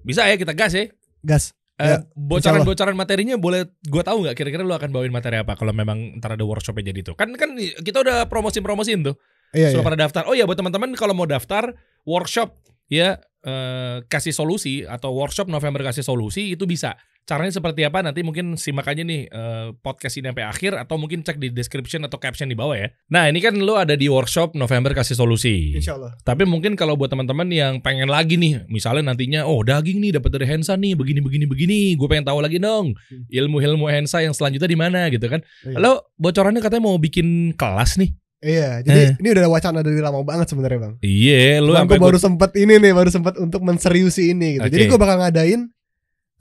Bisa ya kita gas ya. Gas. Uh, ya, bocoran-bocoran materinya boleh gue tahu nggak kira-kira lu akan bawain materi apa kalau memang ntar ada workshopnya jadi itu kan kan kita udah promosi promosiin tuh iya, sudah iya. pada daftar oh ya buat teman-teman kalau mau daftar workshop ya eh, kasih solusi atau workshop November kasih solusi itu bisa Caranya seperti apa nanti mungkin simak aja nih eh, podcast ini sampai akhir atau mungkin cek di description atau caption di bawah ya. Nah ini kan lo ada di workshop November kasih solusi. Insya Allah. Tapi mungkin kalau buat teman-teman yang pengen lagi nih, misalnya nantinya oh daging nih dapat dari Hensa nih begini begini begini, gue pengen tahu lagi dong hmm. ilmu-ilmu Hensa yang selanjutnya di mana gitu kan. Iya. Lo bocorannya katanya mau bikin kelas nih. Iya, jadi eh. ini udah wacana dari lama banget sebenarnya bang. Iya, lu gue baru gua... sempet ini nih, baru sempet untuk menseriusi ini gitu. Okay. Jadi gue bakal ngadain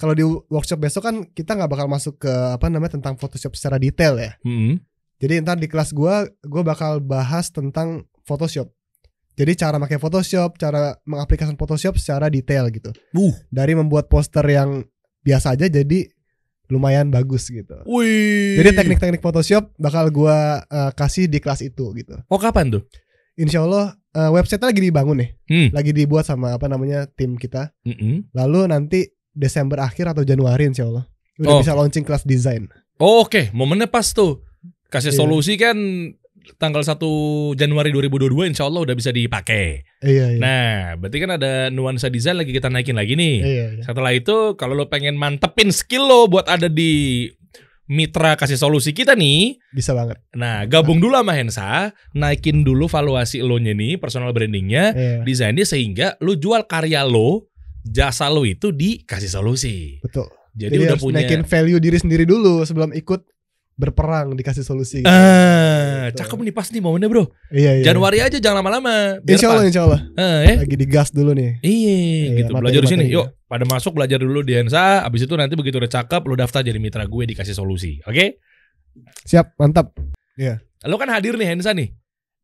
kalau di workshop besok kan kita nggak bakal masuk ke apa namanya tentang Photoshop secara detail ya. hmm Jadi ntar di kelas gue, gue bakal bahas tentang Photoshop. Jadi cara pakai Photoshop, cara mengaplikasikan Photoshop secara detail gitu. Uh. Dari membuat poster yang biasa aja jadi lumayan bagus gitu. Wih. Jadi teknik-teknik Photoshop bakal gue uh, kasih di kelas itu gitu. Oh kapan tuh? Insya Allah uh, eh, website lagi dibangun nih, hmm. lagi dibuat sama apa namanya tim kita. Mm -hmm. Lalu nanti Desember akhir atau Januari insya Allah udah oh. bisa launching kelas desain. Oh, Oke, okay. momennya pas tuh kasih yeah. solusi kan tanggal 1 Januari 2022 insya Allah udah bisa dipakai. Iya, iya. Nah, berarti kan ada nuansa desain lagi kita naikin lagi nih. Iya, iya. Setelah itu kalau lo pengen mantepin skill lo buat ada di mitra kasih solusi kita nih. Bisa banget. Nah, gabung dulu sama Hensa, naikin dulu valuasi lo nya nih, personal brandingnya, iya. desainnya sehingga lo jual karya lo jasa lo itu dikasih solusi. Betul. Jadi, Jadi udah punya naikin value diri sendiri dulu sebelum ikut berperang dikasih solusi. Eh, Ah, gitu. cakep nih pas nih momennya bro. Iya, iya. Januari aja jangan lama-lama. Insya Allah, insya Allah. Uh, eh. Ya. Lagi digas dulu nih. Iya, iya gitu. Matanya, belajar di sini. Gitu. Yuk, pada masuk belajar dulu di Ensa. Abis itu nanti begitu udah cakep, lo daftar jadi mitra gue dikasih solusi. Oke? Okay? Siap, mantap. Iya. Yeah. Lo kan hadir nih Hensa nih.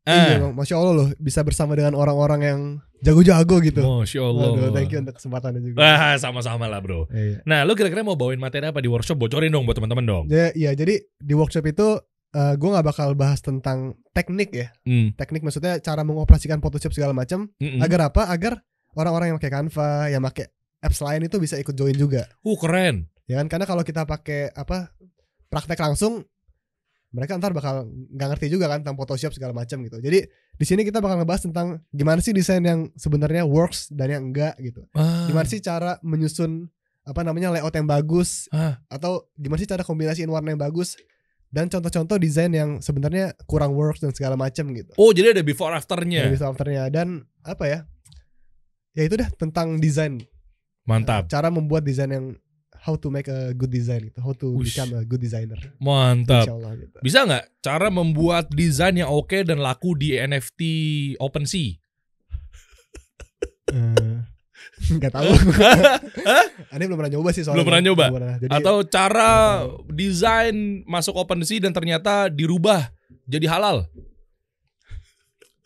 Iya, eh. Masya Allah loh bisa bersama dengan orang-orang yang jago-jago gitu. Masya Allah. Aduh, thank you untuk kesempatannya juga. Ah, sama-sama lah bro. iya. iya. Nah, lu kira-kira mau bawain materi apa di workshop? Bocorin dong buat teman-teman dong. Ya, iya, jadi di workshop itu uh, eh, gue nggak bakal bahas tentang teknik ya. Mm. Teknik maksudnya cara mengoperasikan Photoshop segala macam. Mm -mm. Agar apa? Agar orang-orang yang pakai Canva, yang pakai apps lain itu bisa ikut join juga. Uh, keren. Ya kan karena kalau kita pakai apa praktek langsung mereka ntar bakal nggak ngerti juga kan tentang Photoshop segala macam gitu. Jadi di sini kita bakal ngebahas tentang gimana sih desain yang sebenarnya works dan yang enggak gitu. Ah. Gimana sih cara menyusun apa namanya layout yang bagus ah. atau gimana sih cara kombinasiin warna yang bagus dan contoh-contoh desain yang sebenarnya kurang works dan segala macam gitu. Oh, jadi ada before afternya. Ada before afternya dan apa ya? Ya itu dah tentang desain. Mantap. Cara membuat desain yang how to make a good design gitu, how to Ush. become a good designer. Mantap. Allah, gitu. Bisa nggak cara membuat desain yang oke okay dan laku di NFT OpenSea? <laughs> Eh, Gak tahu. Ini <laughs> belum pernah nyoba sih soalnya. Belum pernah nyoba. Belum pernah. Jadi, Atau cara desain masuk OpenSea dan ternyata dirubah jadi halal.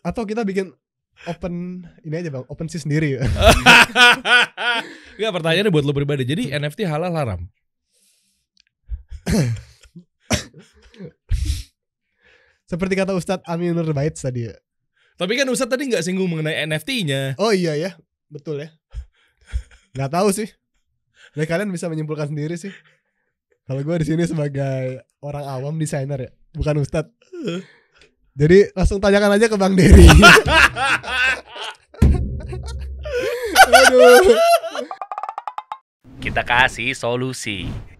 Atau kita bikin open ini aja bang, open sih sendiri ya. Enggak <laughs> pertanyaannya buat lo pribadi. Jadi NFT halal haram? <laughs> Seperti kata Ustadz Aminur Bait tadi ya. Tapi kan Ustadz tadi nggak singgung mengenai NFT-nya. Oh iya ya, betul ya. Nggak tahu sih. Nah, kalian bisa menyimpulkan sendiri sih. Kalau gue di sini sebagai orang awam desainer ya, bukan Ustadz. Jadi langsung tanyakan aja ke Bang Dery. <laughs> Kita kasih solusi.